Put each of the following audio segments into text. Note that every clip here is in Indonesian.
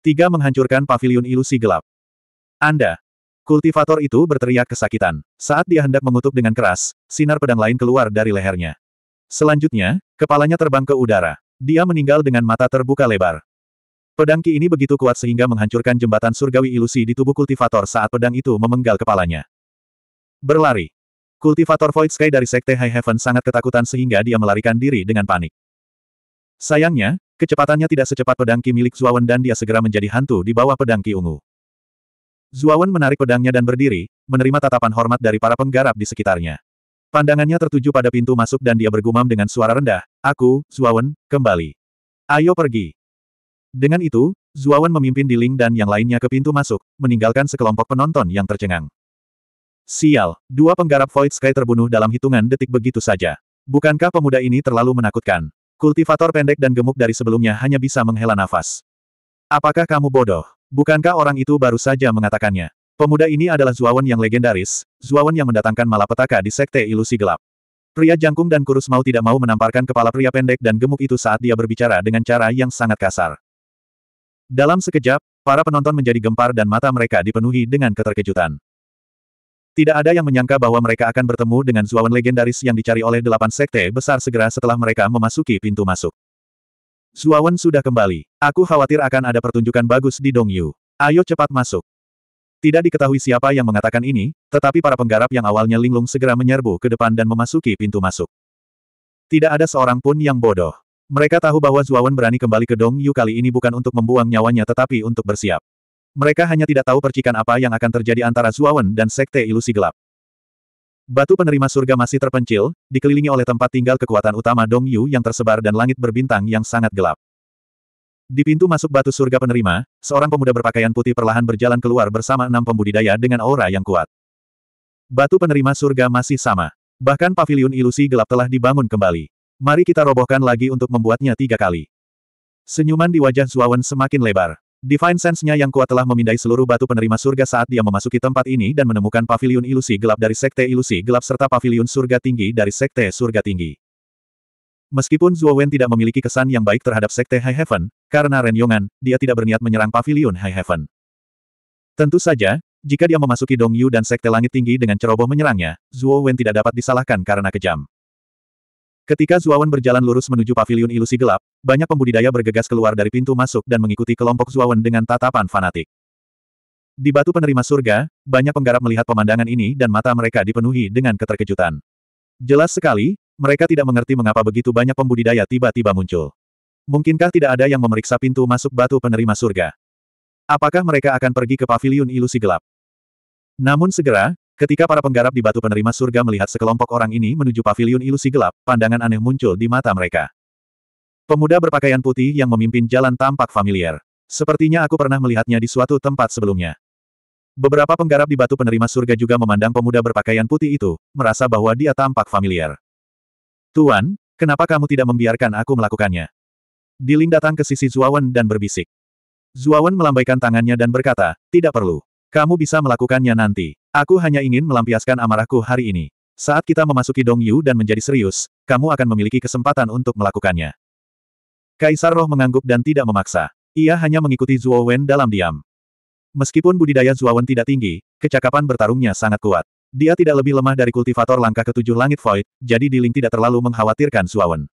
Tiga menghancurkan pavilion ilusi gelap. Anda. Kultivator itu berteriak kesakitan. Saat dia hendak mengutuk dengan keras, sinar pedang lain keluar dari lehernya. Selanjutnya, kepalanya terbang ke udara. Dia meninggal dengan mata terbuka lebar. Pedang Ki ini begitu kuat sehingga menghancurkan jembatan surgawi ilusi di tubuh kultivator saat pedang itu memenggal kepalanya. Berlari. Kultivator Void Sky dari Sekte High Heaven sangat ketakutan sehingga dia melarikan diri dengan panik. Sayangnya, Kecepatannya tidak secepat pedangki milik Zuawan dan dia segera menjadi hantu di bawah pedangki ungu. Zuawan menarik pedangnya dan berdiri, menerima tatapan hormat dari para penggarap di sekitarnya. Pandangannya tertuju pada pintu masuk dan dia bergumam dengan suara rendah, Aku, Zuawan, kembali. Ayo pergi. Dengan itu, Zuawan memimpin di Diling dan yang lainnya ke pintu masuk, meninggalkan sekelompok penonton yang tercengang. Sial, dua penggarap Void Sky terbunuh dalam hitungan detik begitu saja. Bukankah pemuda ini terlalu menakutkan? Kultivator pendek dan gemuk dari sebelumnya hanya bisa menghela nafas. Apakah kamu bodoh? Bukankah orang itu baru saja mengatakannya? Pemuda ini adalah Zuawan yang legendaris, Zuawan yang mendatangkan malapetaka di Sekte Ilusi Gelap. Pria jangkung dan kurus mau tidak mau menamparkan kepala pria pendek dan gemuk itu saat dia berbicara dengan cara yang sangat kasar. Dalam sekejap, para penonton menjadi gempar dan mata mereka dipenuhi dengan keterkejutan. Tidak ada yang menyangka bahwa mereka akan bertemu dengan Zuawan legendaris yang dicari oleh delapan sekte besar segera setelah mereka memasuki pintu masuk. Zuawan sudah kembali. Aku khawatir akan ada pertunjukan bagus di Dongyu. Ayo cepat masuk. Tidak diketahui siapa yang mengatakan ini, tetapi para penggarap yang awalnya linglung segera menyerbu ke depan dan memasuki pintu masuk. Tidak ada seorang pun yang bodoh. Mereka tahu bahwa Zuawan berani kembali ke Dong Yu kali ini bukan untuk membuang nyawanya tetapi untuk bersiap. Mereka hanya tidak tahu percikan apa yang akan terjadi antara Zuawan dan Sekte Ilusi Gelap. Batu penerima surga masih terpencil, dikelilingi oleh tempat tinggal kekuatan utama Dong Yu yang tersebar dan langit berbintang yang sangat gelap. Di pintu masuk batu surga penerima, seorang pemuda berpakaian putih perlahan berjalan keluar bersama enam pembudidaya dengan aura yang kuat. Batu penerima surga masih sama. Bahkan paviliun ilusi gelap telah dibangun kembali. Mari kita robohkan lagi untuk membuatnya tiga kali. Senyuman di wajah Zuawan semakin lebar. Divine Sense-nya yang kuat telah memindai seluruh batu penerima surga saat dia memasuki tempat ini dan menemukan pavilion ilusi gelap dari Sekte Ilusi Gelap serta pavilion surga tinggi dari Sekte Surga Tinggi. Meskipun Zuo Wen tidak memiliki kesan yang baik terhadap Sekte High Heaven, karena Ren Yongan, dia tidak berniat menyerang pavilion High Heaven. Tentu saja, jika dia memasuki Dong Yu dan Sekte Langit Tinggi dengan ceroboh menyerangnya, Zuo Wen tidak dapat disalahkan karena kejam. Ketika Zuawan berjalan lurus menuju paviliun ilusi gelap, banyak pembudidaya bergegas keluar dari pintu masuk dan mengikuti kelompok Zuawan dengan tatapan fanatik. Di batu penerima surga, banyak penggarap melihat pemandangan ini dan mata mereka dipenuhi dengan keterkejutan. Jelas sekali, mereka tidak mengerti mengapa begitu banyak pembudidaya tiba-tiba muncul. Mungkinkah tidak ada yang memeriksa pintu masuk batu penerima surga? Apakah mereka akan pergi ke paviliun ilusi gelap? Namun segera, Ketika para penggarap di batu penerima surga melihat sekelompok orang ini menuju paviliun ilusi gelap, pandangan aneh muncul di mata mereka. Pemuda berpakaian putih yang memimpin jalan tampak familiar. Sepertinya aku pernah melihatnya di suatu tempat sebelumnya. Beberapa penggarap di batu penerima surga juga memandang pemuda berpakaian putih itu, merasa bahwa dia tampak familiar. Tuan, kenapa kamu tidak membiarkan aku melakukannya? Diling datang ke sisi Zuawan dan berbisik. Zuawan melambaikan tangannya dan berkata, tidak perlu. Kamu bisa melakukannya nanti. Aku hanya ingin melampiaskan amarahku hari ini. Saat kita memasuki Dongyu dan menjadi serius, kamu akan memiliki kesempatan untuk melakukannya. Kaisar Roh mengangguk dan tidak memaksa. Ia hanya mengikuti Zuo Wen dalam diam. Meskipun budidaya Zuo Wen tidak tinggi, kecakapan bertarungnya sangat kuat. Dia tidak lebih lemah dari kultivator langkah ketujuh langit void, jadi Diling tidak terlalu mengkhawatirkan Zuo Wen.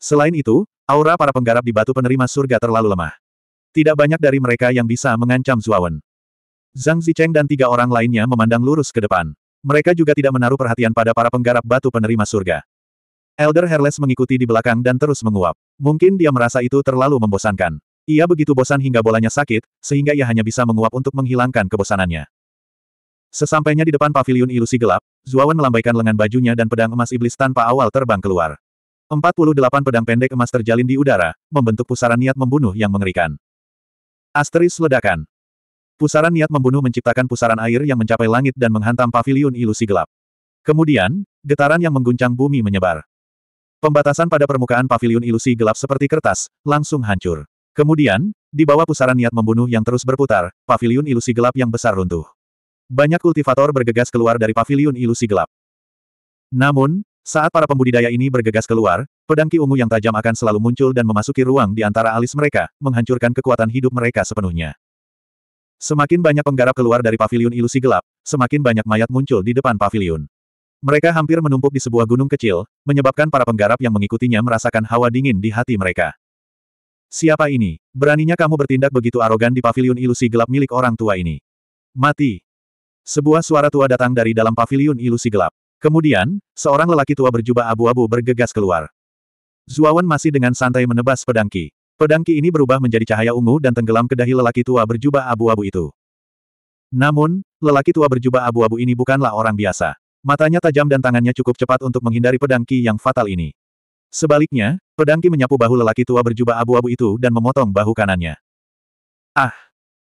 Selain itu, aura para penggarap di batu penerima surga terlalu lemah. Tidak banyak dari mereka yang bisa mengancam Zuo Wen. Zhang Zicheng dan tiga orang lainnya memandang lurus ke depan. Mereka juga tidak menaruh perhatian pada para penggarap batu penerima surga. Elder Herles mengikuti di belakang dan terus menguap. Mungkin dia merasa itu terlalu membosankan. Ia begitu bosan hingga bolanya sakit, sehingga ia hanya bisa menguap untuk menghilangkan kebosanannya. Sesampainya di depan pavilion ilusi gelap, Zuawan melambaikan lengan bajunya dan pedang emas iblis tanpa awal terbang keluar. 48 pedang pendek emas terjalin di udara, membentuk pusaran niat membunuh yang mengerikan. Asteris ledakan. Pusaran niat membunuh menciptakan pusaran air yang mencapai langit dan menghantam paviliun ilusi gelap. Kemudian, getaran yang mengguncang bumi menyebar. Pembatasan pada permukaan paviliun ilusi gelap seperti kertas, langsung hancur. Kemudian, di bawah pusaran niat membunuh yang terus berputar, paviliun ilusi gelap yang besar runtuh. Banyak kultivator bergegas keluar dari paviliun ilusi gelap. Namun, saat para pembudidaya ini bergegas keluar, pedang ki ungu yang tajam akan selalu muncul dan memasuki ruang di antara alis mereka, menghancurkan kekuatan hidup mereka sepenuhnya. Semakin banyak penggarap keluar dari pavilion ilusi gelap, semakin banyak mayat muncul di depan pavilion. Mereka hampir menumpuk di sebuah gunung kecil, menyebabkan para penggarap yang mengikutinya merasakan hawa dingin di hati mereka. Siapa ini? Beraninya kamu bertindak begitu arogan di pavilion ilusi gelap milik orang tua ini. Mati! Sebuah suara tua datang dari dalam pavilion ilusi gelap. Kemudian, seorang lelaki tua berjubah abu-abu bergegas keluar. Zuawan masih dengan santai menebas pedangki. Pedang Ki ini berubah menjadi cahaya ungu dan tenggelam ke dahi lelaki tua berjubah abu-abu itu. Namun, lelaki tua berjubah abu-abu ini bukanlah orang biasa. Matanya tajam dan tangannya cukup cepat untuk menghindari pedang Ki yang fatal ini. Sebaliknya, pedang Ki menyapu bahu lelaki tua berjubah abu-abu itu dan memotong bahu kanannya. Ah!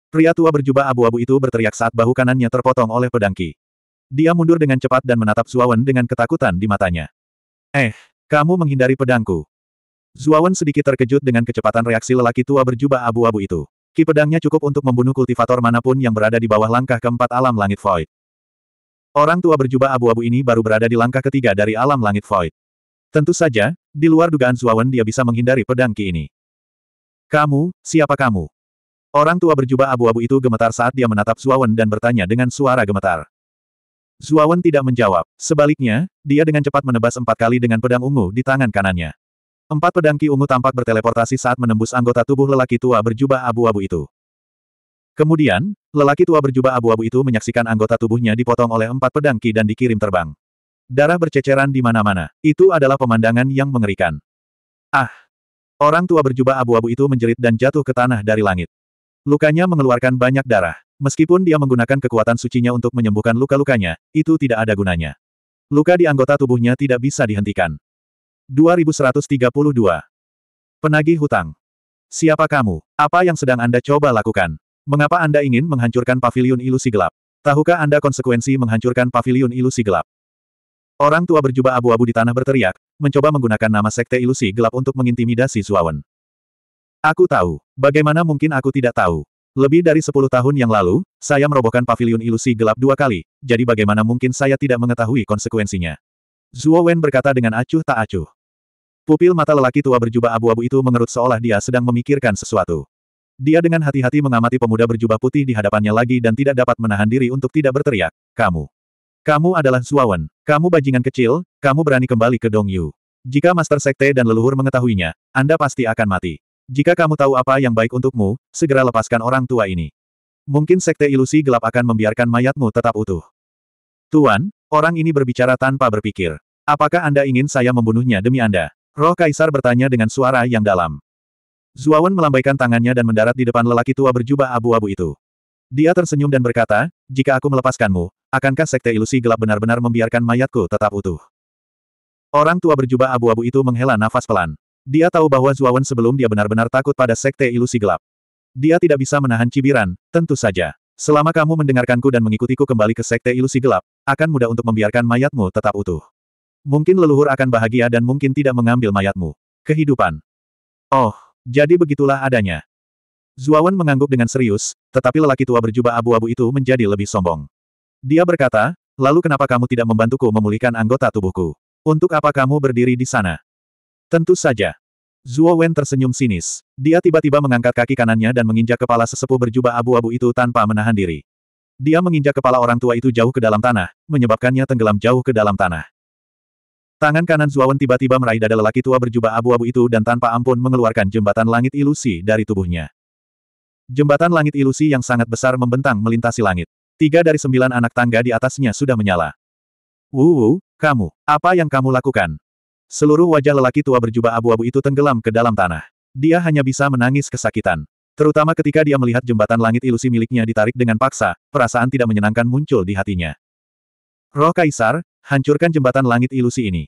Pria tua berjubah abu-abu itu berteriak saat bahu kanannya terpotong oleh pedang Ki. Dia mundur dengan cepat dan menatap Suawan dengan ketakutan di matanya. Eh, kamu menghindari pedangku. Zuawan sedikit terkejut dengan kecepatan reaksi lelaki tua berjubah abu-abu itu. Ki pedangnya cukup untuk membunuh kultivator manapun yang berada di bawah langkah keempat alam langit void. Orang tua berjubah abu-abu ini baru berada di langkah ketiga dari alam langit void. Tentu saja, di luar dugaan Zuawan dia bisa menghindari pedang Ki ini. Kamu, siapa kamu? Orang tua berjubah abu-abu itu gemetar saat dia menatap Zuawan dan bertanya dengan suara gemetar. Zuawan tidak menjawab. Sebaliknya, dia dengan cepat menebas empat kali dengan pedang ungu di tangan kanannya. Empat pedang Ki ungu tampak berteleportasi saat menembus anggota tubuh lelaki tua berjubah abu-abu itu. Kemudian, lelaki tua berjubah abu-abu itu menyaksikan anggota tubuhnya dipotong oleh empat pedang Ki dan dikirim terbang. Darah berceceran di mana-mana. Itu adalah pemandangan yang mengerikan. Ah! Orang tua berjubah abu-abu itu menjerit dan jatuh ke tanah dari langit. Lukanya mengeluarkan banyak darah. Meskipun dia menggunakan kekuatan sucinya untuk menyembuhkan luka-lukanya, itu tidak ada gunanya. Luka di anggota tubuhnya tidak bisa dihentikan. 2132. Penagih hutang. Siapa kamu? Apa yang sedang Anda coba lakukan? Mengapa Anda ingin menghancurkan pavilion ilusi gelap? Tahukah Anda konsekuensi menghancurkan pavilion ilusi gelap? Orang tua berjubah abu-abu di tanah berteriak, mencoba menggunakan nama sekte ilusi gelap untuk mengintimidasi Suawan. Aku tahu. Bagaimana mungkin aku tidak tahu? Lebih dari sepuluh tahun yang lalu, saya merobohkan pavilion ilusi gelap dua kali, jadi bagaimana mungkin saya tidak mengetahui konsekuensinya? Zuo Wen berkata dengan acuh tak acuh. Pupil mata lelaki tua berjubah abu-abu itu mengerut seolah dia sedang memikirkan sesuatu. Dia dengan hati-hati mengamati pemuda berjubah putih di hadapannya lagi dan tidak dapat menahan diri untuk tidak berteriak, kamu. Kamu adalah Suawan, kamu bajingan kecil, kamu berani kembali ke Dongyu. Jika Master Sekte dan leluhur mengetahuinya, Anda pasti akan mati. Jika kamu tahu apa yang baik untukmu, segera lepaskan orang tua ini. Mungkin Sekte Ilusi Gelap akan membiarkan mayatmu tetap utuh. Tuan, orang ini berbicara tanpa berpikir. Apakah Anda ingin saya membunuhnya demi Anda? Roh Kaisar bertanya dengan suara yang dalam. Zuawan melambaikan tangannya dan mendarat di depan lelaki tua berjubah abu-abu itu. Dia tersenyum dan berkata, jika aku melepaskanmu, akankah sekte ilusi gelap benar-benar membiarkan mayatku tetap utuh? Orang tua berjubah abu-abu itu menghela nafas pelan. Dia tahu bahwa Zuawan sebelum dia benar-benar takut pada sekte ilusi gelap. Dia tidak bisa menahan cibiran, tentu saja. Selama kamu mendengarkanku dan mengikutiku kembali ke sekte ilusi gelap, akan mudah untuk membiarkan mayatmu tetap utuh. Mungkin leluhur akan bahagia dan mungkin tidak mengambil mayatmu. Kehidupan. Oh, jadi begitulah adanya. Zuawan mengangguk dengan serius, tetapi lelaki tua berjubah abu-abu itu menjadi lebih sombong. Dia berkata, lalu kenapa kamu tidak membantuku memulihkan anggota tubuhku? Untuk apa kamu berdiri di sana? Tentu saja. Zuo Wen tersenyum sinis. Dia tiba-tiba mengangkat kaki kanannya dan menginjak kepala sesepuh berjubah abu-abu itu tanpa menahan diri. Dia menginjak kepala orang tua itu jauh ke dalam tanah, menyebabkannya tenggelam jauh ke dalam tanah. Tangan kanan Zuawan tiba-tiba meraih dada lelaki tua berjubah abu-abu itu dan tanpa ampun mengeluarkan jembatan langit ilusi dari tubuhnya. Jembatan langit ilusi yang sangat besar membentang melintasi langit. Tiga dari sembilan anak tangga di atasnya sudah menyala. Wuwu, kamu, apa yang kamu lakukan? Seluruh wajah lelaki tua berjubah abu-abu itu tenggelam ke dalam tanah. Dia hanya bisa menangis kesakitan. Terutama ketika dia melihat jembatan langit ilusi miliknya ditarik dengan paksa, perasaan tidak menyenangkan muncul di hatinya. Roh Kaisar, hancurkan jembatan langit ilusi ini.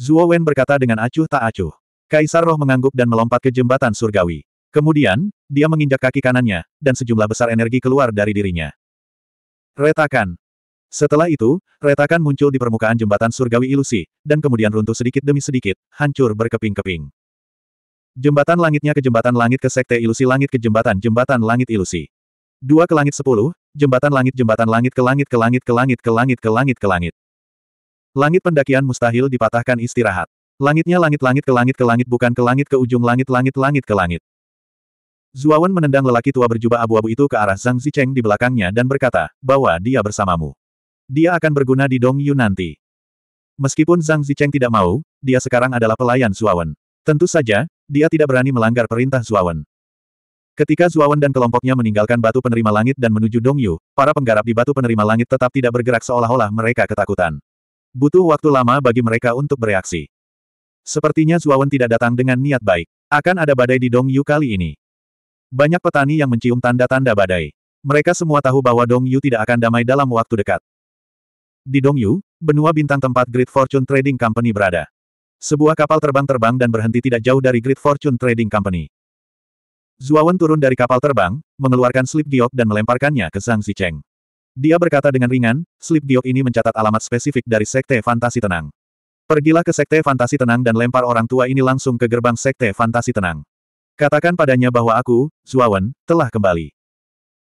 Zuo Wen berkata dengan acuh tak acuh. Kaisar roh mengangguk dan melompat ke jembatan surgawi. Kemudian, dia menginjak kaki kanannya, dan sejumlah besar energi keluar dari dirinya. Retakan. Setelah itu, retakan muncul di permukaan jembatan surgawi ilusi, dan kemudian runtuh sedikit demi sedikit, hancur berkeping-keping. Jembatan langitnya ke jembatan langit ke sekte ilusi langit ke jembatan jembatan langit ilusi. Dua ke langit sepuluh, jembatan langit jembatan langit ke langit ke langit ke langit ke langit ke langit ke langit Langit pendakian mustahil dipatahkan istirahat. Langitnya langit-langit ke langit ke langit bukan ke langit ke ujung langit-langit-langit ke langit. Zuawan menendang lelaki tua berjubah abu-abu itu ke arah Zhang Zicheng di belakangnya dan berkata, bahwa dia bersamamu. Dia akan berguna di Dong Yu nanti. Meskipun Zhang Zicheng tidak mau, dia sekarang adalah pelayan Zuawan. Tentu saja, dia tidak berani melanggar perintah Zuawan. Ketika Zuawan dan kelompoknya meninggalkan batu penerima langit dan menuju Dongyu, para penggarap di batu penerima langit tetap tidak bergerak seolah-olah mereka ketakutan. Butuh waktu lama bagi mereka untuk bereaksi. Sepertinya Zuawan tidak datang dengan niat baik. Akan ada badai di Dong Yu kali ini. Banyak petani yang mencium tanda-tanda badai. Mereka semua tahu bahwa Dong Yu tidak akan damai dalam waktu dekat. Di Dong Yu, benua bintang tempat Great Fortune Trading Company berada. Sebuah kapal terbang terbang dan berhenti tidak jauh dari Great Fortune Trading Company. Zuawan turun dari kapal terbang, mengeluarkan slip giok dan melemparkannya ke Zhang Zicheng. Dia berkata dengan ringan, Slip Giok ini mencatat alamat spesifik dari Sekte Fantasi Tenang. Pergilah ke Sekte Fantasi Tenang dan lempar orang tua ini langsung ke gerbang Sekte Fantasi Tenang. Katakan padanya bahwa aku, Zuawan, telah kembali.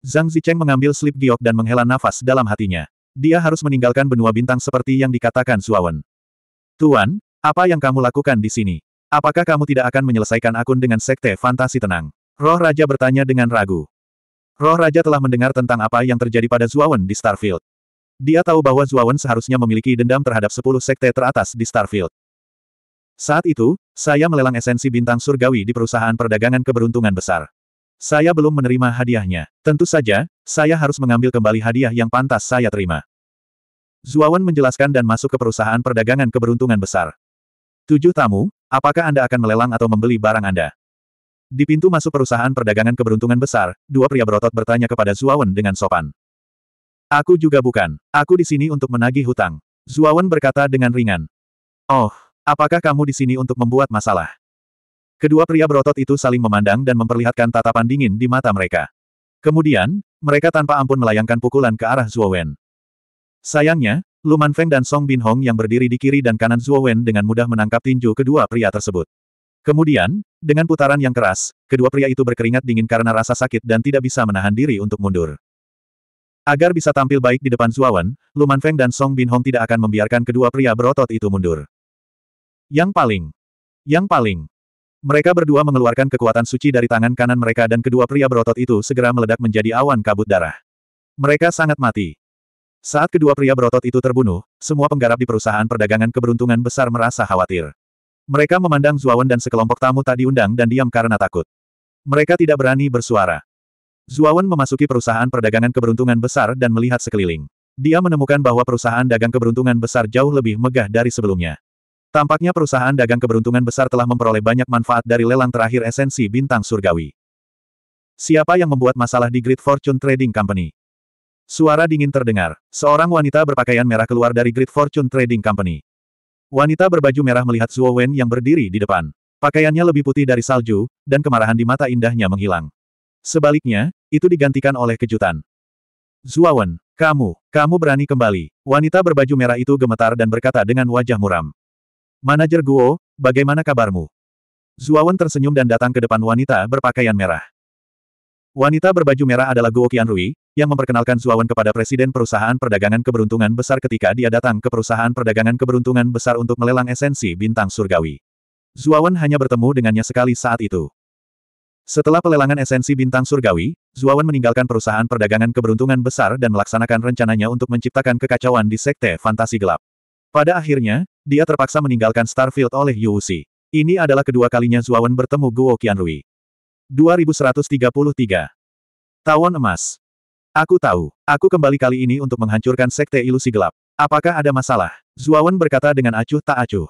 Zhang Zicheng mengambil Slip Giok dan menghela nafas dalam hatinya. Dia harus meninggalkan benua bintang seperti yang dikatakan Zuawan. Tuan, apa yang kamu lakukan di sini? Apakah kamu tidak akan menyelesaikan akun dengan Sekte Fantasi Tenang? Roh Raja bertanya dengan ragu. Roh Raja telah mendengar tentang apa yang terjadi pada Zuawan di Starfield. Dia tahu bahwa Zuawan seharusnya memiliki dendam terhadap sepuluh sekte teratas di Starfield. Saat itu, saya melelang esensi bintang surgawi di perusahaan perdagangan keberuntungan besar. Saya belum menerima hadiahnya. Tentu saja, saya harus mengambil kembali hadiah yang pantas saya terima. Zuawan menjelaskan dan masuk ke perusahaan perdagangan keberuntungan besar. Tujuh tamu, apakah Anda akan melelang atau membeli barang Anda? Di pintu masuk perusahaan perdagangan keberuntungan besar, dua pria berotot bertanya kepada Zuawan dengan sopan. Aku juga bukan. Aku di sini untuk menagih hutang. Zuawan berkata dengan ringan. Oh, apakah kamu di sini untuk membuat masalah? Kedua pria berotot itu saling memandang dan memperlihatkan tatapan dingin di mata mereka. Kemudian, mereka tanpa ampun melayangkan pukulan ke arah Zuowen. Sayangnya, Luman Feng dan Song Bin Hong yang berdiri di kiri dan kanan Zuowen dengan mudah menangkap tinju kedua pria tersebut. Kemudian, dengan putaran yang keras, kedua pria itu berkeringat dingin karena rasa sakit dan tidak bisa menahan diri untuk mundur. Agar bisa tampil baik di depan Zuawan, Luman Feng dan Song Bin Hong tidak akan membiarkan kedua pria berotot itu mundur. Yang paling. Yang paling. Mereka berdua mengeluarkan kekuatan suci dari tangan kanan mereka dan kedua pria berotot itu segera meledak menjadi awan kabut darah. Mereka sangat mati. Saat kedua pria berotot itu terbunuh, semua penggarap di perusahaan perdagangan keberuntungan besar merasa khawatir. Mereka memandang Zuawan dan sekelompok tamu tadi undang dan diam karena takut. Mereka tidak berani bersuara. Zuawan memasuki perusahaan perdagangan keberuntungan besar dan melihat sekeliling. Dia menemukan bahwa perusahaan dagang keberuntungan besar jauh lebih megah dari sebelumnya. Tampaknya perusahaan dagang keberuntungan besar telah memperoleh banyak manfaat dari lelang terakhir esensi bintang surgawi. Siapa yang membuat masalah di Great Fortune Trading Company? Suara dingin terdengar. Seorang wanita berpakaian merah keluar dari Great Fortune Trading Company. Wanita berbaju merah melihat Zuo Wen yang berdiri di depan. Pakaiannya lebih putih dari salju, dan kemarahan di mata indahnya menghilang. Sebaliknya, itu digantikan oleh kejutan. Zuo Wen, kamu, kamu berani kembali. Wanita berbaju merah itu gemetar dan berkata dengan wajah muram. Manajer Guo, bagaimana kabarmu? Zuo Wen tersenyum dan datang ke depan wanita berpakaian merah. Wanita berbaju merah adalah Guo Qianrui, yang memperkenalkan Zuawan kepada Presiden Perusahaan Perdagangan Keberuntungan Besar ketika dia datang ke Perusahaan Perdagangan Keberuntungan Besar untuk melelang esensi bintang surgawi. Zuawan hanya bertemu dengannya sekali saat itu. Setelah pelelangan esensi bintang surgawi, Zuawan meninggalkan perusahaan perdagangan keberuntungan besar dan melaksanakan rencananya untuk menciptakan kekacauan di sekte fantasi gelap. Pada akhirnya, dia terpaksa meninggalkan Starfield oleh Yuusi. Ini adalah kedua kalinya Zuawan bertemu Guo Qianrui. 2133. Tawon Emas. Aku tahu. Aku kembali kali ini untuk menghancurkan sekte ilusi gelap. Apakah ada masalah? Zuawan berkata dengan acuh tak acuh.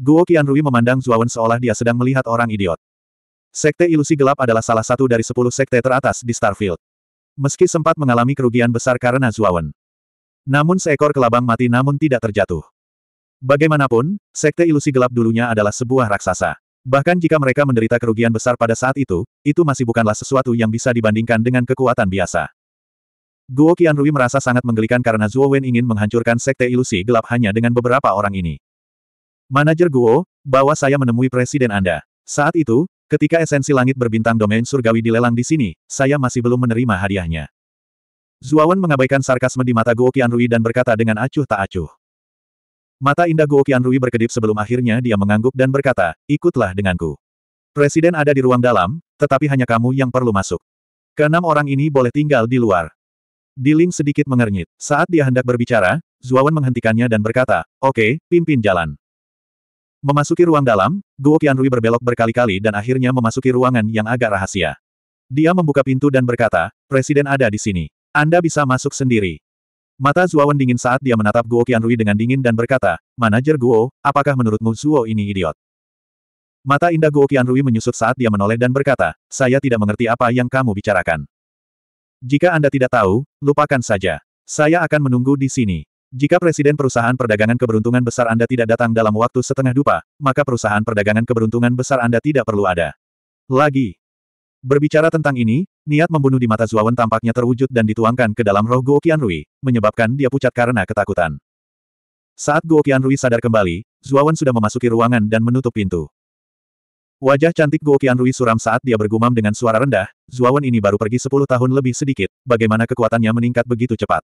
Guo Qianrui memandang Zuawan seolah dia sedang melihat orang idiot. Sekte ilusi gelap adalah salah satu dari sepuluh sekte teratas di Starfield. Meski sempat mengalami kerugian besar karena Zuawan. Namun seekor kelabang mati namun tidak terjatuh. Bagaimanapun, sekte ilusi gelap dulunya adalah sebuah raksasa. Bahkan jika mereka menderita kerugian besar pada saat itu, itu masih bukanlah sesuatu yang bisa dibandingkan dengan kekuatan biasa. Guo Qianrui merasa sangat menggelikan karena Zhuo Wen ingin menghancurkan sekte ilusi gelap hanya dengan beberapa orang ini. Manajer Guo, bawa saya menemui presiden Anda. Saat itu, ketika esensi langit berbintang domain surgawi dilelang di sini, saya masih belum menerima hadiahnya. Wen mengabaikan sarkasme di mata Guo Qianrui dan berkata dengan acuh tak acuh. Mata indah Guo Qianrui berkedip sebelum akhirnya dia mengangguk dan berkata, ikutlah denganku. Presiden ada di ruang dalam, tetapi hanya kamu yang perlu masuk. Keenam orang ini boleh tinggal di luar. Diling sedikit mengernyit. Saat dia hendak berbicara, Zuawan menghentikannya dan berkata, oke, okay, pimpin jalan. Memasuki ruang dalam, Guo Qianrui berbelok berkali-kali dan akhirnya memasuki ruangan yang agak rahasia. Dia membuka pintu dan berkata, Presiden ada di sini. Anda bisa masuk sendiri. Mata Zuowen dingin saat dia menatap Guo Qianrui dengan dingin dan berkata, Manajer Guo, apakah menurutmu Zuo ini idiot? Mata indah Guo Qianrui menyusut saat dia menoleh dan berkata, saya tidak mengerti apa yang kamu bicarakan. Jika Anda tidak tahu, lupakan saja. Saya akan menunggu di sini. Jika Presiden Perusahaan Perdagangan Keberuntungan Besar Anda tidak datang dalam waktu setengah dupa, maka Perusahaan Perdagangan Keberuntungan Besar Anda tidak perlu ada. Lagi. Berbicara tentang ini, Niat membunuh di mata Zuawan tampaknya terwujud dan dituangkan ke dalam roh Guo Rui, menyebabkan dia pucat karena ketakutan. Saat Guo Rui sadar kembali, Zuawan sudah memasuki ruangan dan menutup pintu. Wajah cantik Guo Rui suram saat dia bergumam dengan suara rendah, Zuawan ini baru pergi 10 tahun lebih sedikit, bagaimana kekuatannya meningkat begitu cepat.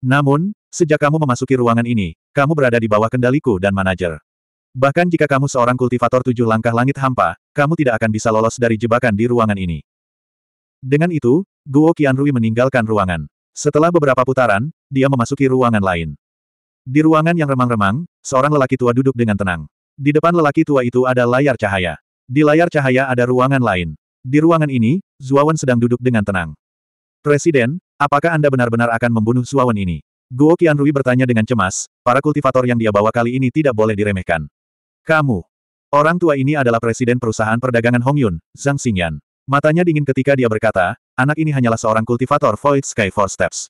Namun, sejak kamu memasuki ruangan ini, kamu berada di bawah kendaliku dan manajer. Bahkan jika kamu seorang kultivator tujuh langkah langit hampa, kamu tidak akan bisa lolos dari jebakan di ruangan ini. Dengan itu, Guo Qianrui meninggalkan ruangan. Setelah beberapa putaran, dia memasuki ruangan lain. Di ruangan yang remang-remang, seorang lelaki tua duduk dengan tenang. Di depan lelaki tua itu ada layar cahaya. Di layar cahaya ada ruangan lain. Di ruangan ini, Zuawan sedang duduk dengan tenang. Presiden, apakah Anda benar-benar akan membunuh Zuawan ini? Guo Qianrui bertanya dengan cemas, para kultivator yang dia bawa kali ini tidak boleh diremehkan. Kamu, Orang tua ini adalah presiden perusahaan perdagangan Hongyun, Zhang Xingyan. Matanya dingin ketika dia berkata, anak ini hanyalah seorang kultivator Void Sky Four Steps.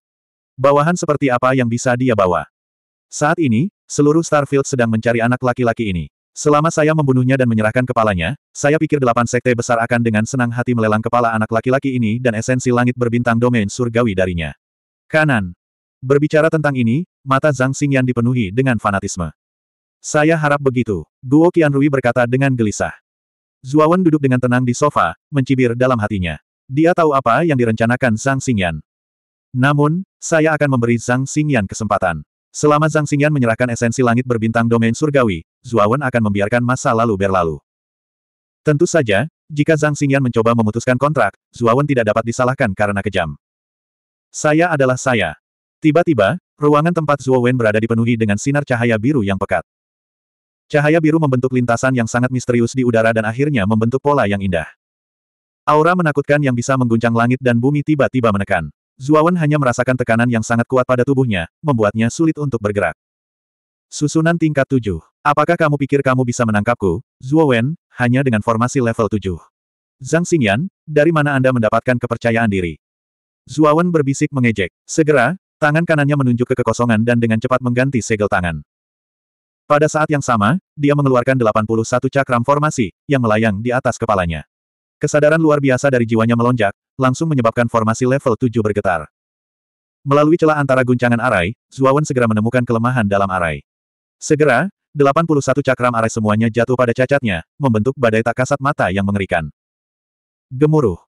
Bawahan seperti apa yang bisa dia bawa? Saat ini, seluruh Starfield sedang mencari anak laki-laki ini. Selama saya membunuhnya dan menyerahkan kepalanya, saya pikir delapan sekte besar akan dengan senang hati melelang kepala anak laki-laki ini dan esensi langit berbintang domain surgawi darinya. Kanan. Berbicara tentang ini, mata Zhang Xingyan dipenuhi dengan fanatisme. Saya harap begitu. Guo Qianrui berkata dengan gelisah. Zuawan duduk dengan tenang di sofa, mencibir dalam hatinya. Dia tahu apa yang direncanakan Zhang Xingyan. Namun, saya akan memberi Zhang Xingyan kesempatan. Selama Zhang Xingyan menyerahkan esensi langit berbintang domain surgawi, Zuawan akan membiarkan masa lalu berlalu. Tentu saja, jika Zhang Xingyan mencoba memutuskan kontrak, Zuawan tidak dapat disalahkan karena kejam. Saya adalah saya. Tiba-tiba, ruangan tempat Zuawan berada dipenuhi dengan sinar cahaya biru yang pekat. Cahaya biru membentuk lintasan yang sangat misterius di udara dan akhirnya membentuk pola yang indah. Aura menakutkan yang bisa mengguncang langit dan bumi tiba-tiba menekan. Zuawan hanya merasakan tekanan yang sangat kuat pada tubuhnya, membuatnya sulit untuk bergerak. Susunan tingkat 7. Apakah kamu pikir kamu bisa menangkapku, Zuawan, hanya dengan formasi level 7? Zhang Xingyan, dari mana Anda mendapatkan kepercayaan diri? Zuawan berbisik mengejek. Segera, tangan kanannya menunjuk ke kekosongan dan dengan cepat mengganti segel tangan. Pada saat yang sama, dia mengeluarkan 81 cakram formasi, yang melayang di atas kepalanya. Kesadaran luar biasa dari jiwanya melonjak, langsung menyebabkan formasi level 7 bergetar. Melalui celah antara guncangan arai, Zuawan segera menemukan kelemahan dalam arai. Segera, 81 cakram arai semuanya jatuh pada cacatnya, membentuk badai tak kasat mata yang mengerikan. Gemuruh.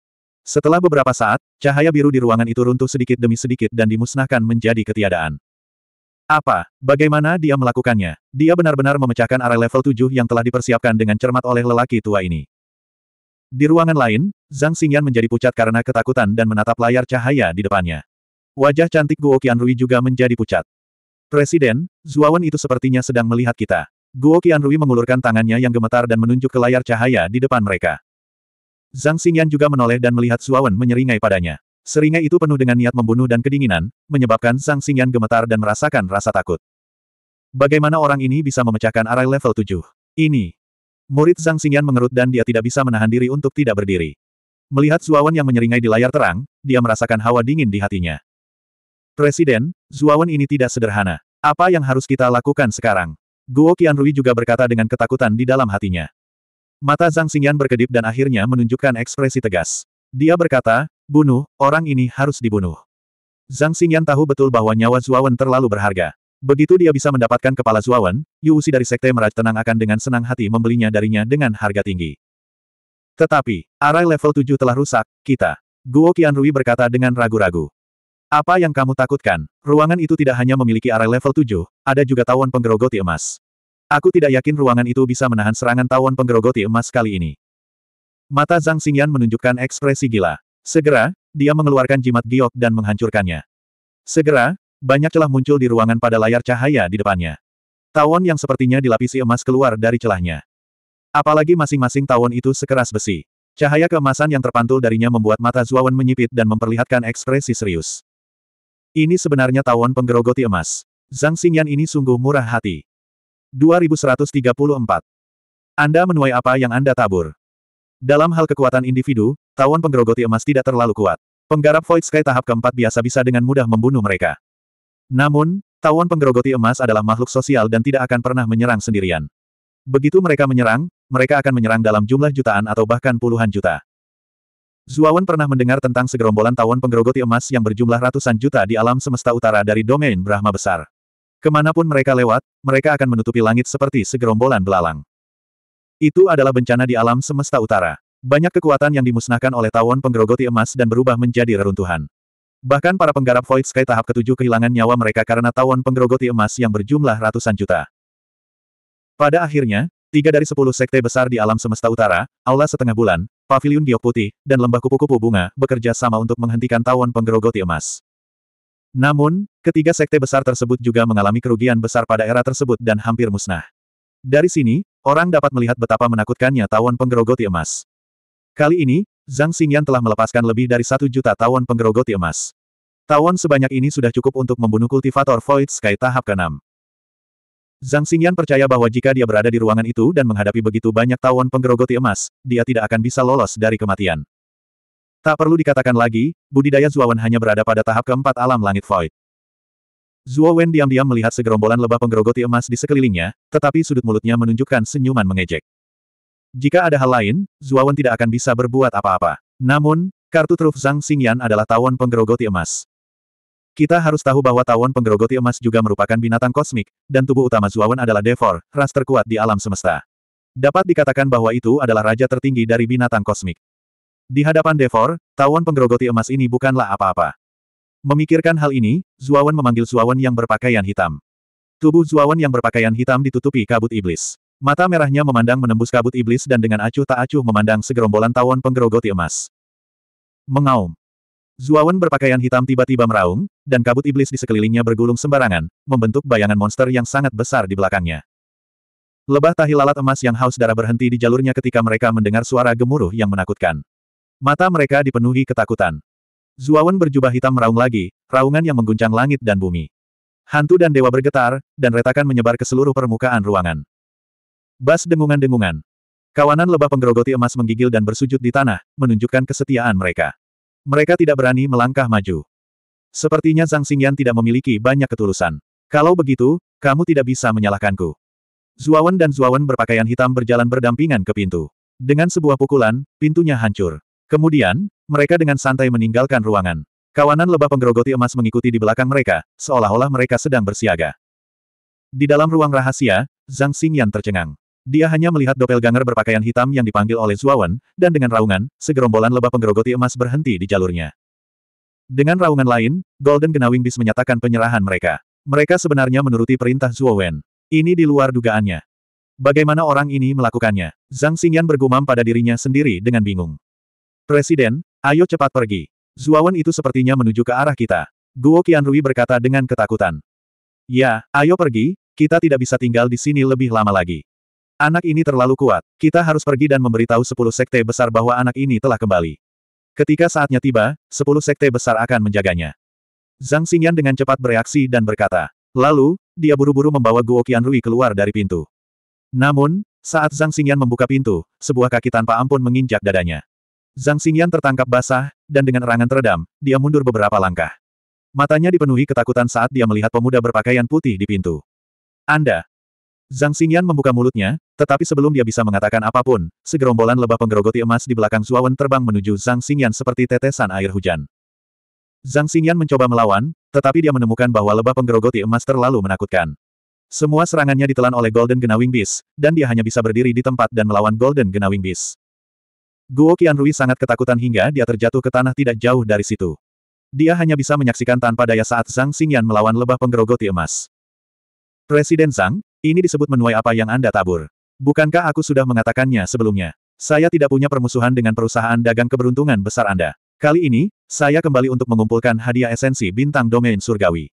Setelah beberapa saat, cahaya biru di ruangan itu runtuh sedikit demi sedikit dan dimusnahkan menjadi ketiadaan. Apa? Bagaimana dia melakukannya? Dia benar-benar memecahkan area level 7 yang telah dipersiapkan dengan cermat oleh lelaki tua ini. Di ruangan lain, Zhang Xingyan menjadi pucat karena ketakutan dan menatap layar cahaya di depannya. Wajah cantik Guo Qianrui juga menjadi pucat. Presiden, Zuawan itu sepertinya sedang melihat kita. Guo Qianrui mengulurkan tangannya yang gemetar dan menunjuk ke layar cahaya di depan mereka. Zhang Xingyan juga menoleh dan melihat Zuawan menyeringai padanya. Seringai itu penuh dengan niat membunuh dan kedinginan, menyebabkan Sang Xingyan gemetar dan merasakan rasa takut. Bagaimana orang ini bisa memecahkan arai level 7? Ini. Murid Zhang Xingyan mengerut dan dia tidak bisa menahan diri untuk tidak berdiri. Melihat Zuawan yang menyeringai di layar terang, dia merasakan hawa dingin di hatinya. Presiden, Zuawan ini tidak sederhana. Apa yang harus kita lakukan sekarang? Guo Qianrui juga berkata dengan ketakutan di dalam hatinya. Mata Zhang Xingyan berkedip dan akhirnya menunjukkan ekspresi tegas. Dia berkata, Bunuh, orang ini harus dibunuh. Zhang Xingyan tahu betul bahwa nyawa Zuawan terlalu berharga. Begitu dia bisa mendapatkan kepala Zuawan, Yuusi dari Sekte Meraj tenang akan dengan senang hati membelinya darinya dengan harga tinggi. Tetapi, arai level 7 telah rusak, kita. Guo Qianrui berkata dengan ragu-ragu. Apa yang kamu takutkan? Ruangan itu tidak hanya memiliki arai level 7, ada juga tawon penggerogoti emas. Aku tidak yakin ruangan itu bisa menahan serangan tawon penggerogoti emas kali ini. Mata Zhang Xingyan menunjukkan ekspresi gila. Segera, dia mengeluarkan jimat giok dan menghancurkannya. Segera, banyak celah muncul di ruangan pada layar cahaya di depannya. Tawon yang sepertinya dilapisi emas keluar dari celahnya. Apalagi masing-masing tawon itu sekeras besi. Cahaya keemasan yang terpantul darinya membuat mata Zuawan menyipit dan memperlihatkan ekspresi serius. Ini sebenarnya tawon penggerogoti emas. Zhang Xingyan ini sungguh murah hati. 2134. Anda menuai apa yang Anda tabur. Dalam hal kekuatan individu, tawon penggerogoti emas tidak terlalu kuat. Penggarap Void Sky tahap keempat biasa bisa dengan mudah membunuh mereka. Namun, tawon penggerogoti emas adalah makhluk sosial dan tidak akan pernah menyerang sendirian. Begitu mereka menyerang, mereka akan menyerang dalam jumlah jutaan atau bahkan puluhan juta. Zuawan pernah mendengar tentang segerombolan tawon penggerogoti emas yang berjumlah ratusan juta di alam semesta utara dari domain Brahma besar. Kemanapun mereka lewat, mereka akan menutupi langit seperti segerombolan belalang. Itu adalah bencana di alam semesta utara. Banyak kekuatan yang dimusnahkan oleh tawon penggerogoti emas dan berubah menjadi reruntuhan. Bahkan para penggarap Void Sky tahap ketujuh kehilangan nyawa mereka karena tawon penggerogoti emas yang berjumlah ratusan juta. Pada akhirnya, tiga dari sepuluh sekte besar di alam semesta utara, Aula Setengah Bulan, Pavilion Giok Putih, dan Lembah Kupu-Kupu Bunga bekerja sama untuk menghentikan tawon penggerogoti emas. Namun, ketiga sekte besar tersebut juga mengalami kerugian besar pada era tersebut dan hampir musnah. Dari sini, Orang dapat melihat betapa menakutkannya tawon penggerogoti emas. Kali ini, Zhang Xingyan telah melepaskan lebih dari satu juta tawon penggerogoti emas. Tawon sebanyak ini sudah cukup untuk membunuh kultivator Void Sky tahap ke-6. Zhang Xingyan percaya bahwa jika dia berada di ruangan itu dan menghadapi begitu banyak tawon penggerogoti emas, dia tidak akan bisa lolos dari kematian. Tak perlu dikatakan lagi, budidaya Zuawan hanya berada pada tahap keempat alam langit Void. Zuo Wen diam-diam melihat segerombolan lebah penggerogoti emas di sekelilingnya, tetapi sudut mulutnya menunjukkan senyuman mengejek. Jika ada hal lain, Zuo Wen tidak akan bisa berbuat apa-apa. Namun, kartu truf Zhang Xingyan adalah tawon penggerogoti emas. Kita harus tahu bahwa tawon penggerogoti emas juga merupakan binatang kosmik, dan tubuh utama Zuo Wen adalah Devor, ras terkuat di alam semesta. Dapat dikatakan bahwa itu adalah raja tertinggi dari binatang kosmik. Di hadapan Devor, tawon penggerogoti emas ini bukanlah apa-apa. Memikirkan hal ini, Zuawan memanggil Zuawan yang berpakaian hitam. Tubuh Zuawan yang berpakaian hitam ditutupi kabut iblis. Mata merahnya memandang menembus kabut iblis dan dengan acuh tak acuh memandang segerombolan tawon penggerogoti emas. Mengaum. Zuawan berpakaian hitam tiba-tiba meraung, dan kabut iblis di sekelilingnya bergulung sembarangan, membentuk bayangan monster yang sangat besar di belakangnya. Lebah tahi lalat emas yang haus darah berhenti di jalurnya ketika mereka mendengar suara gemuruh yang menakutkan. Mata mereka dipenuhi ketakutan. Zuawan berjubah hitam meraung lagi, raungan yang mengguncang langit dan bumi. Hantu dan dewa bergetar, dan retakan menyebar ke seluruh permukaan ruangan. Bas dengungan-dengungan. Kawanan lebah penggerogoti emas menggigil dan bersujud di tanah, menunjukkan kesetiaan mereka. Mereka tidak berani melangkah maju. Sepertinya Zhang Xingyan tidak memiliki banyak ketulusan. Kalau begitu, kamu tidak bisa menyalahkanku. Zuawan dan Zuawan berpakaian hitam berjalan berdampingan ke pintu. Dengan sebuah pukulan, pintunya hancur. Kemudian, mereka dengan santai meninggalkan ruangan. Kawanan lebah penggerogoti emas mengikuti di belakang mereka, seolah-olah mereka sedang bersiaga. Di dalam ruang rahasia, Zhang Xingyan tercengang. Dia hanya melihat doppelganger berpakaian hitam yang dipanggil oleh Zuawan, dan dengan raungan, segerombolan lebah penggerogoti emas berhenti di jalurnya. Dengan raungan lain, Golden Genawing Bis menyatakan penyerahan mereka. Mereka sebenarnya menuruti perintah Zuowen. Ini di luar dugaannya. Bagaimana orang ini melakukannya? Zhang Xingyan bergumam pada dirinya sendiri dengan bingung. Presiden, Ayo cepat pergi. Zuawan itu sepertinya menuju ke arah kita. Guo Qianrui berkata dengan ketakutan. Ya, ayo pergi, kita tidak bisa tinggal di sini lebih lama lagi. Anak ini terlalu kuat, kita harus pergi dan memberitahu sepuluh sekte besar bahwa anak ini telah kembali. Ketika saatnya tiba, sepuluh sekte besar akan menjaganya. Zhang Xingyan dengan cepat bereaksi dan berkata. Lalu, dia buru-buru membawa Guo Qianrui keluar dari pintu. Namun, saat Zhang Xingyan membuka pintu, sebuah kaki tanpa ampun menginjak dadanya. Zhang Xingyan tertangkap basah, dan dengan erangan teredam, dia mundur beberapa langkah. Matanya dipenuhi ketakutan saat dia melihat pemuda berpakaian putih di pintu. Anda. Zhang Xingyan membuka mulutnya, tetapi sebelum dia bisa mengatakan apapun, segerombolan lebah penggerogoti emas di belakang Zuawan terbang menuju Zhang Xingyan seperti tetesan air hujan. Zhang Xingyan mencoba melawan, tetapi dia menemukan bahwa lebah penggerogoti emas terlalu menakutkan. Semua serangannya ditelan oleh Golden Genawing Beast, dan dia hanya bisa berdiri di tempat dan melawan Golden Genawing Beast. Guo Qianrui sangat ketakutan hingga dia terjatuh ke tanah tidak jauh dari situ. Dia hanya bisa menyaksikan tanpa daya saat Zhang Xingyan melawan lebah penggerogoti emas. Presiden Zhang, ini disebut menuai apa yang Anda tabur. Bukankah aku sudah mengatakannya sebelumnya? Saya tidak punya permusuhan dengan perusahaan dagang keberuntungan besar Anda. Kali ini, saya kembali untuk mengumpulkan hadiah esensi bintang domain surgawi.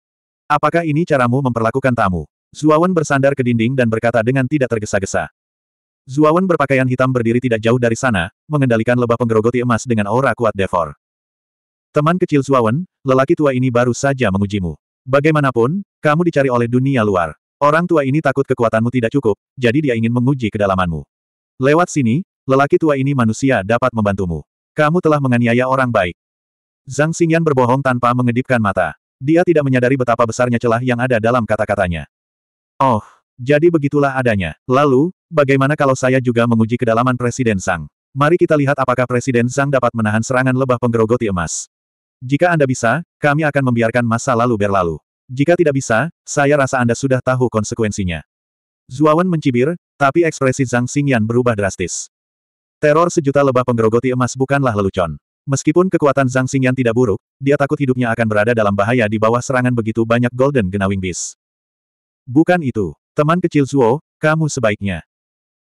Apakah ini caramu memperlakukan tamu? Zuawan bersandar ke dinding dan berkata dengan tidak tergesa-gesa. Zuawan berpakaian hitam berdiri tidak jauh dari sana, mengendalikan lebah penggerogoti emas dengan aura kuat Devor. Teman kecil Zuawan, lelaki tua ini baru saja mengujimu. Bagaimanapun, kamu dicari oleh dunia luar. Orang tua ini takut kekuatanmu tidak cukup, jadi dia ingin menguji kedalamanmu. Lewat sini, lelaki tua ini manusia dapat membantumu. Kamu telah menganiaya orang baik. Zhang Xingyan berbohong tanpa mengedipkan mata. Dia tidak menyadari betapa besarnya celah yang ada dalam kata-katanya. Oh, jadi begitulah adanya. Lalu, bagaimana kalau saya juga menguji kedalaman Presiden Sang? Mari kita lihat apakah Presiden Sang dapat menahan serangan lebah penggerogoti emas. Jika Anda bisa, kami akan membiarkan masa lalu berlalu. Jika tidak bisa, saya rasa Anda sudah tahu konsekuensinya. Zuawan mencibir, tapi ekspresi Zhang Xingyan berubah drastis. Teror sejuta lebah penggerogoti emas bukanlah lelucon. Meskipun kekuatan Zhang Xingyan tidak buruk, dia takut hidupnya akan berada dalam bahaya di bawah serangan begitu banyak Golden Genawing Beast. Bukan itu. Teman kecil Zuo, kamu sebaiknya.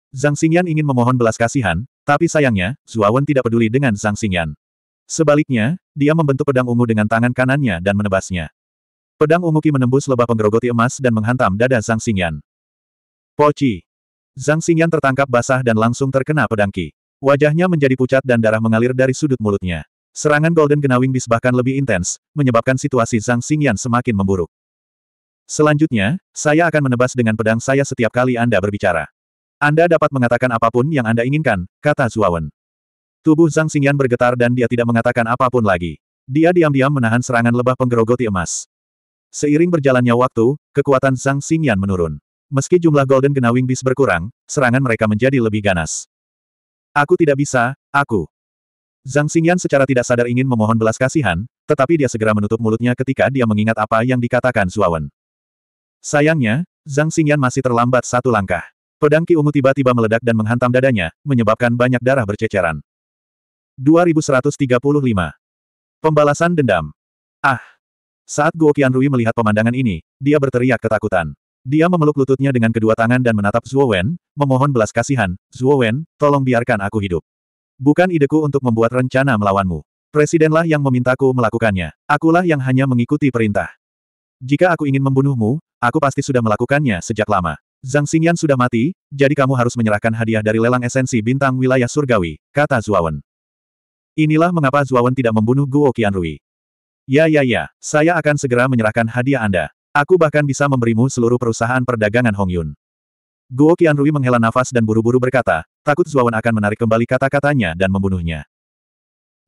Zhang Xingyan ingin memohon belas kasihan, tapi sayangnya, Zuo Wen tidak peduli dengan Zhang Xingyan. Sebaliknya, dia membentuk pedang ungu dengan tangan kanannya dan menebasnya. Pedang ungu Qi menembus lebah penggerogoti emas dan menghantam dada Zhang Xingyan. Poci. Zhang Xingyan tertangkap basah dan langsung terkena pedang Qi. Wajahnya menjadi pucat dan darah mengalir dari sudut mulutnya. Serangan Golden Genawing Beast bahkan lebih intens, menyebabkan situasi Zhang Xingyan semakin memburuk. Selanjutnya, saya akan menebas dengan pedang saya setiap kali Anda berbicara. Anda dapat mengatakan apapun yang Anda inginkan, kata Zuawan. Tubuh Zhang Xingyan bergetar dan dia tidak mengatakan apapun lagi. Dia diam-diam menahan serangan lebah penggerogoti emas. Seiring berjalannya waktu, kekuatan Zhang Xingyan menurun. Meski jumlah Golden Genawing Beast berkurang, serangan mereka menjadi lebih ganas. Aku tidak bisa, aku. Zhang Xingyan secara tidak sadar ingin memohon belas kasihan, tetapi dia segera menutup mulutnya ketika dia mengingat apa yang dikatakan Zuawan. Sayangnya, Zhang Xingyan masih terlambat satu langkah. Pedang Ki Ungu tiba-tiba meledak dan menghantam dadanya, menyebabkan banyak darah berceceran. 2135. Pembalasan dendam. Ah! Saat Guo Qianrui melihat pemandangan ini, dia berteriak ketakutan. Dia memeluk lututnya dengan kedua tangan dan menatap Zhuo Wen, memohon belas kasihan, Zhuo Wen, tolong biarkan aku hidup. Bukan ideku untuk membuat rencana melawanmu. Presidenlah yang memintaku melakukannya. Akulah yang hanya mengikuti perintah. Jika aku ingin membunuhmu, Aku pasti sudah melakukannya sejak lama. Zhang Xingyan sudah mati, jadi kamu harus menyerahkan hadiah dari lelang esensi bintang wilayah surgawi, kata Zuawan. Inilah mengapa Zuawan tidak membunuh Guo Qianrui. Ya ya ya, saya akan segera menyerahkan hadiah Anda. Aku bahkan bisa memberimu seluruh perusahaan perdagangan Hong Yun. Guo Qianrui menghela nafas dan buru-buru berkata, takut Zuawan akan menarik kembali kata-katanya dan membunuhnya.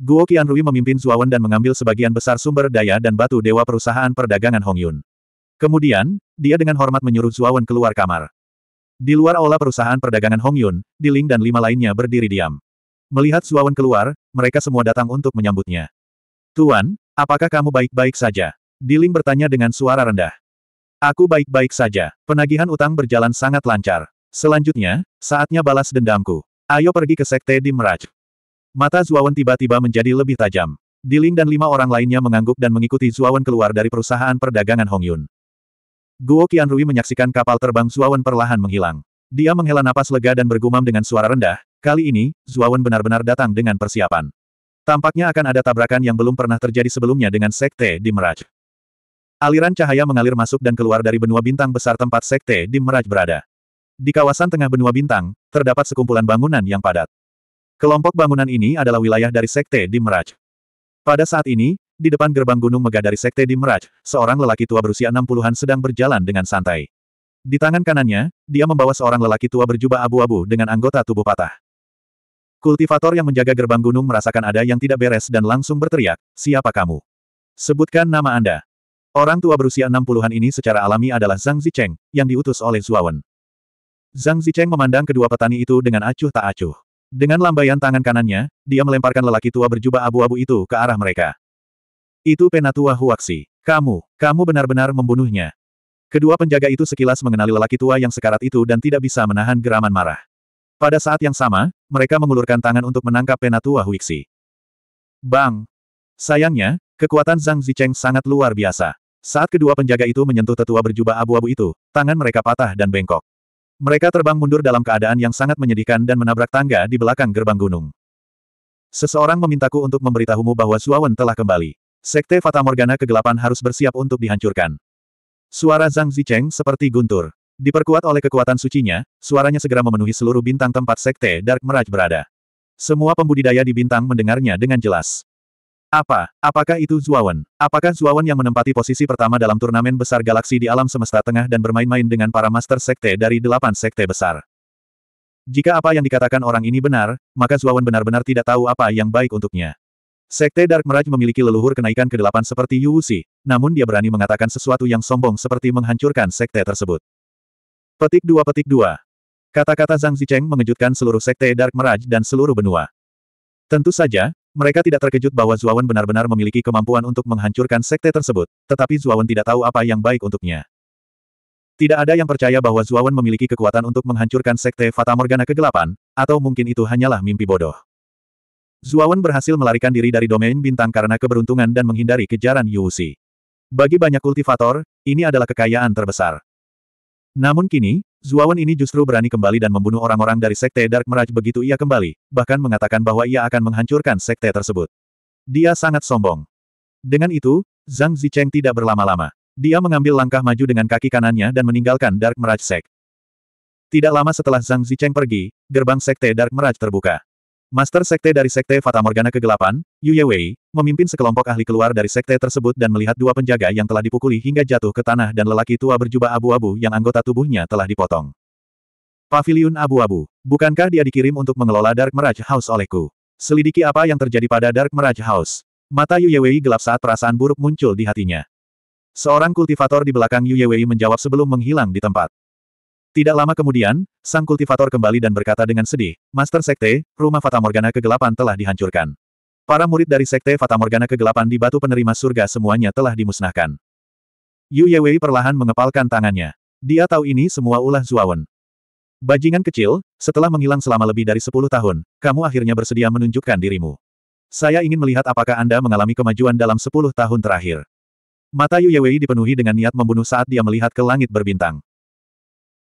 Guo Qianrui memimpin Zuawan dan mengambil sebagian besar sumber daya dan batu dewa perusahaan perdagangan Hong Yun. Kemudian, dia dengan hormat menyuruh Zuawan keluar kamar. Di luar aula perusahaan perdagangan Hong Yun, Ling dan lima lainnya berdiri diam. Melihat Zuawan keluar, mereka semua datang untuk menyambutnya. Tuan, apakah kamu baik-baik saja? Di Ling bertanya dengan suara rendah. Aku baik-baik saja. Penagihan utang berjalan sangat lancar. Selanjutnya, saatnya balas dendamku. Ayo pergi ke Sekte di Meraj. Mata Zuawan tiba-tiba menjadi lebih tajam. Di Ling dan lima orang lainnya mengangguk dan mengikuti Zuawan keluar dari perusahaan perdagangan Hongyun. Guo Qianrui menyaksikan kapal terbang Zuawan perlahan menghilang. Dia menghela napas lega dan bergumam dengan suara rendah, kali ini, Zuawan benar-benar datang dengan persiapan. Tampaknya akan ada tabrakan yang belum pernah terjadi sebelumnya dengan Sekte di Meraj. Aliran cahaya mengalir masuk dan keluar dari benua bintang besar tempat Sekte di Meraj berada. Di kawasan tengah benua bintang, terdapat sekumpulan bangunan yang padat. Kelompok bangunan ini adalah wilayah dari Sekte di Meraj. Pada saat ini, di depan gerbang gunung megah dari Sekte di Meraj, seorang lelaki tua berusia 60-an sedang berjalan dengan santai. Di tangan kanannya, dia membawa seorang lelaki tua berjubah abu-abu dengan anggota tubuh patah. Kultivator yang menjaga gerbang gunung merasakan ada yang tidak beres dan langsung berteriak, siapa kamu? Sebutkan nama Anda. Orang tua berusia 60-an ini secara alami adalah Zhang Zicheng, yang diutus oleh Zuawan. Zhang Zicheng memandang kedua petani itu dengan acuh tak acuh. Dengan lambaian tangan kanannya, dia melemparkan lelaki tua berjubah abu-abu itu ke arah mereka. Itu Penatua Huaxi. Kamu, kamu benar-benar membunuhnya. Kedua penjaga itu sekilas mengenali lelaki tua yang sekarat itu dan tidak bisa menahan geraman marah. Pada saat yang sama, mereka mengulurkan tangan untuk menangkap Penatua Huixi. Bang! Sayangnya, kekuatan Zhang Zicheng sangat luar biasa. Saat kedua penjaga itu menyentuh tetua berjubah abu-abu itu, tangan mereka patah dan bengkok. Mereka terbang mundur dalam keadaan yang sangat menyedihkan dan menabrak tangga di belakang gerbang gunung. Seseorang memintaku untuk memberitahumu bahwa Suawan telah kembali. Sekte Fatamorgana kegelapan harus bersiap untuk dihancurkan. Suara Zhang Zicheng seperti guntur. Diperkuat oleh kekuatan sucinya, suaranya segera memenuhi seluruh bintang tempat Sekte Dark Mirage berada. Semua pembudidaya di bintang mendengarnya dengan jelas. Apa? Apakah itu Zuawan? Apakah Zuawan yang menempati posisi pertama dalam turnamen besar galaksi di alam semesta tengah dan bermain-main dengan para master sekte dari delapan sekte besar? Jika apa yang dikatakan orang ini benar, maka Zuawan benar-benar tidak tahu apa yang baik untuknya. Sekte Dark Mirage memiliki leluhur kenaikan ke-8 seperti Yu Wuxi, namun dia berani mengatakan sesuatu yang sombong seperti menghancurkan sekte tersebut. Petik 2 Petik 2 Kata-kata Zhang Zicheng mengejutkan seluruh sekte Dark Mirage dan seluruh benua. Tentu saja, mereka tidak terkejut bahwa Zuawan benar-benar memiliki kemampuan untuk menghancurkan sekte tersebut, tetapi Zuawan tidak tahu apa yang baik untuknya. Tidak ada yang percaya bahwa Zuawan memiliki kekuatan untuk menghancurkan sekte Fata Morgana kegelapan, atau mungkin itu hanyalah mimpi bodoh. Zuawan berhasil melarikan diri dari domain bintang karena keberuntungan dan menghindari kejaran Yuusi. Bagi banyak kultivator, ini adalah kekayaan terbesar. Namun kini, Zuawan ini justru berani kembali dan membunuh orang-orang dari Sekte Dark Mirage begitu ia kembali, bahkan mengatakan bahwa ia akan menghancurkan Sekte tersebut. Dia sangat sombong. Dengan itu, Zhang Zicheng tidak berlama-lama. Dia mengambil langkah maju dengan kaki kanannya dan meninggalkan Dark Mirage Sek. Tidak lama setelah Zhang Zicheng pergi, gerbang Sekte Dark Mirage terbuka. Master Sekte dari Sekte Fata Morgana Kegelapan, Yu Yewei, memimpin sekelompok ahli keluar dari sekte tersebut dan melihat dua penjaga yang telah dipukuli hingga jatuh ke tanah dan lelaki tua berjubah abu-abu yang anggota tubuhnya telah dipotong. Pavilion abu-abu, bukankah dia dikirim untuk mengelola Dark Mirage House olehku? Selidiki apa yang terjadi pada Dark Mirage House. Mata Yu Yewei gelap saat perasaan buruk muncul di hatinya. Seorang kultivator di belakang Yu Yewei menjawab sebelum menghilang di tempat. Tidak lama kemudian, sang kultivator kembali dan berkata dengan sedih, Master Sekte, rumah Fatamorgana kegelapan telah dihancurkan. Para murid dari Sekte Fatamorgana kegelapan di batu penerima surga semuanya telah dimusnahkan. Yu Yewei perlahan mengepalkan tangannya. Dia tahu ini semua ulah Zuawan. Bajingan kecil, setelah menghilang selama lebih dari 10 tahun, kamu akhirnya bersedia menunjukkan dirimu. Saya ingin melihat apakah Anda mengalami kemajuan dalam 10 tahun terakhir. Mata Yu Yewei dipenuhi dengan niat membunuh saat dia melihat ke langit berbintang.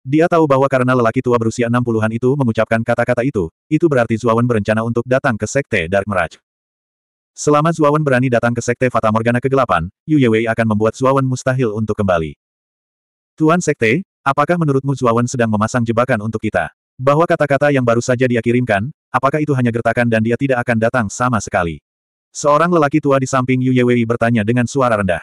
Dia tahu bahwa karena lelaki tua berusia 60-an itu mengucapkan kata-kata itu, itu berarti Zuawan berencana untuk datang ke Sekte Dark Mirage. Selama Zuawan berani datang ke Sekte Fata Morgana Kegelapan, Yu Yewei akan membuat Zuawan mustahil untuk kembali. Tuan Sekte, apakah menurutmu Zuawan sedang memasang jebakan untuk kita? Bahwa kata-kata yang baru saja dia kirimkan, apakah itu hanya gertakan dan dia tidak akan datang sama sekali? Seorang lelaki tua di samping Yu Yewei bertanya dengan suara rendah.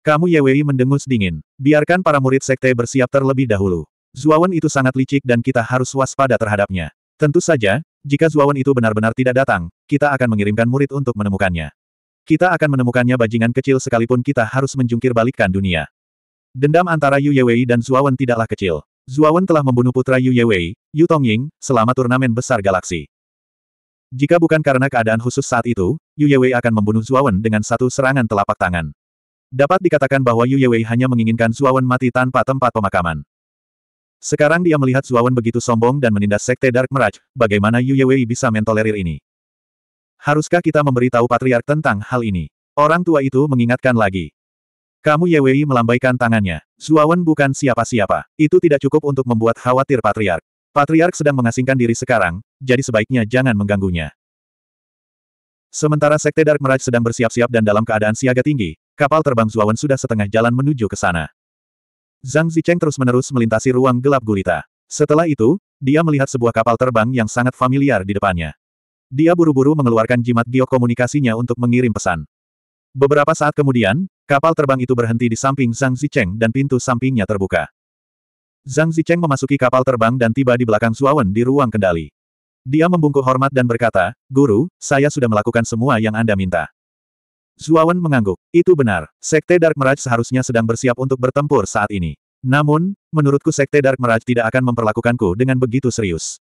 Kamu Yewei mendengus dingin. Biarkan para murid Sekte bersiap terlebih dahulu. Zuawan itu sangat licik dan kita harus waspada terhadapnya. Tentu saja, jika Zuawan itu benar-benar tidak datang, kita akan mengirimkan murid untuk menemukannya. Kita akan menemukannya bajingan kecil sekalipun kita harus menjungkir balikkan dunia. Dendam antara Yu Yewei dan Zuawan tidaklah kecil. Zuawan telah membunuh putra Yu Yewei, Yu Tongying, selama turnamen besar galaksi. Jika bukan karena keadaan khusus saat itu, Yu Yewei akan membunuh Zuawan dengan satu serangan telapak tangan. Dapat dikatakan bahwa Yu Yewei hanya menginginkan Zuawan mati tanpa tempat pemakaman. Sekarang dia melihat Zuawan begitu sombong dan menindas Sekte Dark Meraj, bagaimana Yu Yewei bisa mentolerir ini? Haruskah kita memberitahu Patriark tentang hal ini? Orang tua itu mengingatkan lagi. Kamu Yewei melambaikan tangannya. Zuawan bukan siapa-siapa. Itu tidak cukup untuk membuat khawatir Patriark. Patriark sedang mengasingkan diri sekarang, jadi sebaiknya jangan mengganggunya. Sementara Sekte Dark Meraj sedang bersiap-siap dan dalam keadaan siaga tinggi, kapal terbang Zuawan sudah setengah jalan menuju ke sana. Zhang Zicheng terus-menerus melintasi ruang gelap gulita. Setelah itu, dia melihat sebuah kapal terbang yang sangat familiar di depannya. Dia buru-buru mengeluarkan jimat geokomunikasinya untuk mengirim pesan. Beberapa saat kemudian, kapal terbang itu berhenti di samping Zhang Zicheng dan pintu sampingnya terbuka. Zhang Zicheng memasuki kapal terbang dan tiba di belakang Zuawan di ruang kendali. Dia membungkuk hormat dan berkata, Guru, saya sudah melakukan semua yang Anda minta. Zuawan mengangguk. Itu benar, Sekte Dark Mirage seharusnya sedang bersiap untuk bertempur saat ini. Namun, menurutku Sekte Dark Mirage tidak akan memperlakukanku dengan begitu serius.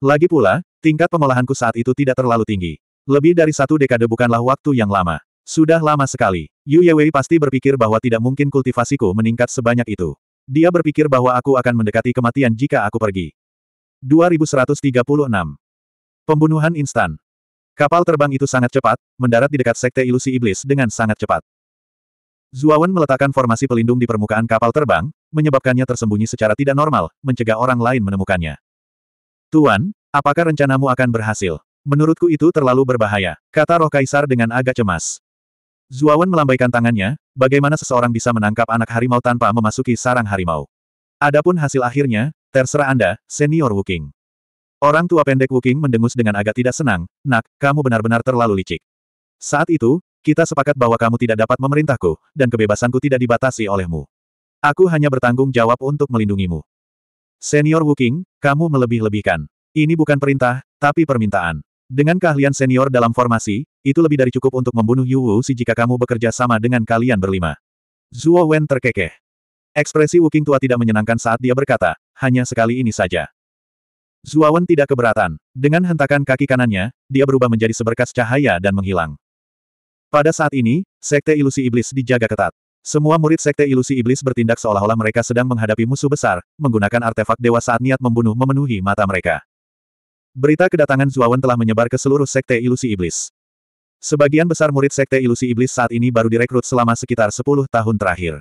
Lagi pula, tingkat pengolahanku saat itu tidak terlalu tinggi. Lebih dari satu dekade bukanlah waktu yang lama. Sudah lama sekali. Yu Yewei pasti berpikir bahwa tidak mungkin kultivasiku meningkat sebanyak itu. Dia berpikir bahwa aku akan mendekati kematian jika aku pergi. 2136. Pembunuhan instan. Kapal terbang itu sangat cepat, mendarat di dekat Sekte Ilusi Iblis dengan sangat cepat. Zuawan meletakkan formasi pelindung di permukaan kapal terbang, menyebabkannya tersembunyi secara tidak normal, mencegah orang lain menemukannya. Tuan, apakah rencanamu akan berhasil? Menurutku itu terlalu berbahaya, kata roh kaisar dengan agak cemas. Zuawan melambaikan tangannya, bagaimana seseorang bisa menangkap anak harimau tanpa memasuki sarang harimau. Adapun hasil akhirnya, terserah Anda, Senior Wuking. Orang tua pendek Wuking mendengus dengan agak tidak senang, Nak, kamu benar-benar terlalu licik. Saat itu, kita sepakat bahwa kamu tidak dapat memerintahku, dan kebebasanku tidak dibatasi olehmu. Aku hanya bertanggung jawab untuk melindungimu. Senior Wuking, kamu melebih-lebihkan. Ini bukan perintah, tapi permintaan. Dengan keahlian senior dalam formasi, itu lebih dari cukup untuk membunuh Yu Wu Si jika kamu bekerja sama dengan kalian berlima. Zuo Wen terkekeh. Ekspresi Wuking tua tidak menyenangkan saat dia berkata, hanya sekali ini saja. Zuawan tidak keberatan. Dengan hentakan kaki kanannya, dia berubah menjadi seberkas cahaya dan menghilang. Pada saat ini, Sekte Ilusi Iblis dijaga ketat. Semua murid Sekte Ilusi Iblis bertindak seolah-olah mereka sedang menghadapi musuh besar, menggunakan artefak dewa saat niat membunuh memenuhi mata mereka. Berita kedatangan Zuawan telah menyebar ke seluruh Sekte Ilusi Iblis. Sebagian besar murid Sekte Ilusi Iblis saat ini baru direkrut selama sekitar 10 tahun terakhir.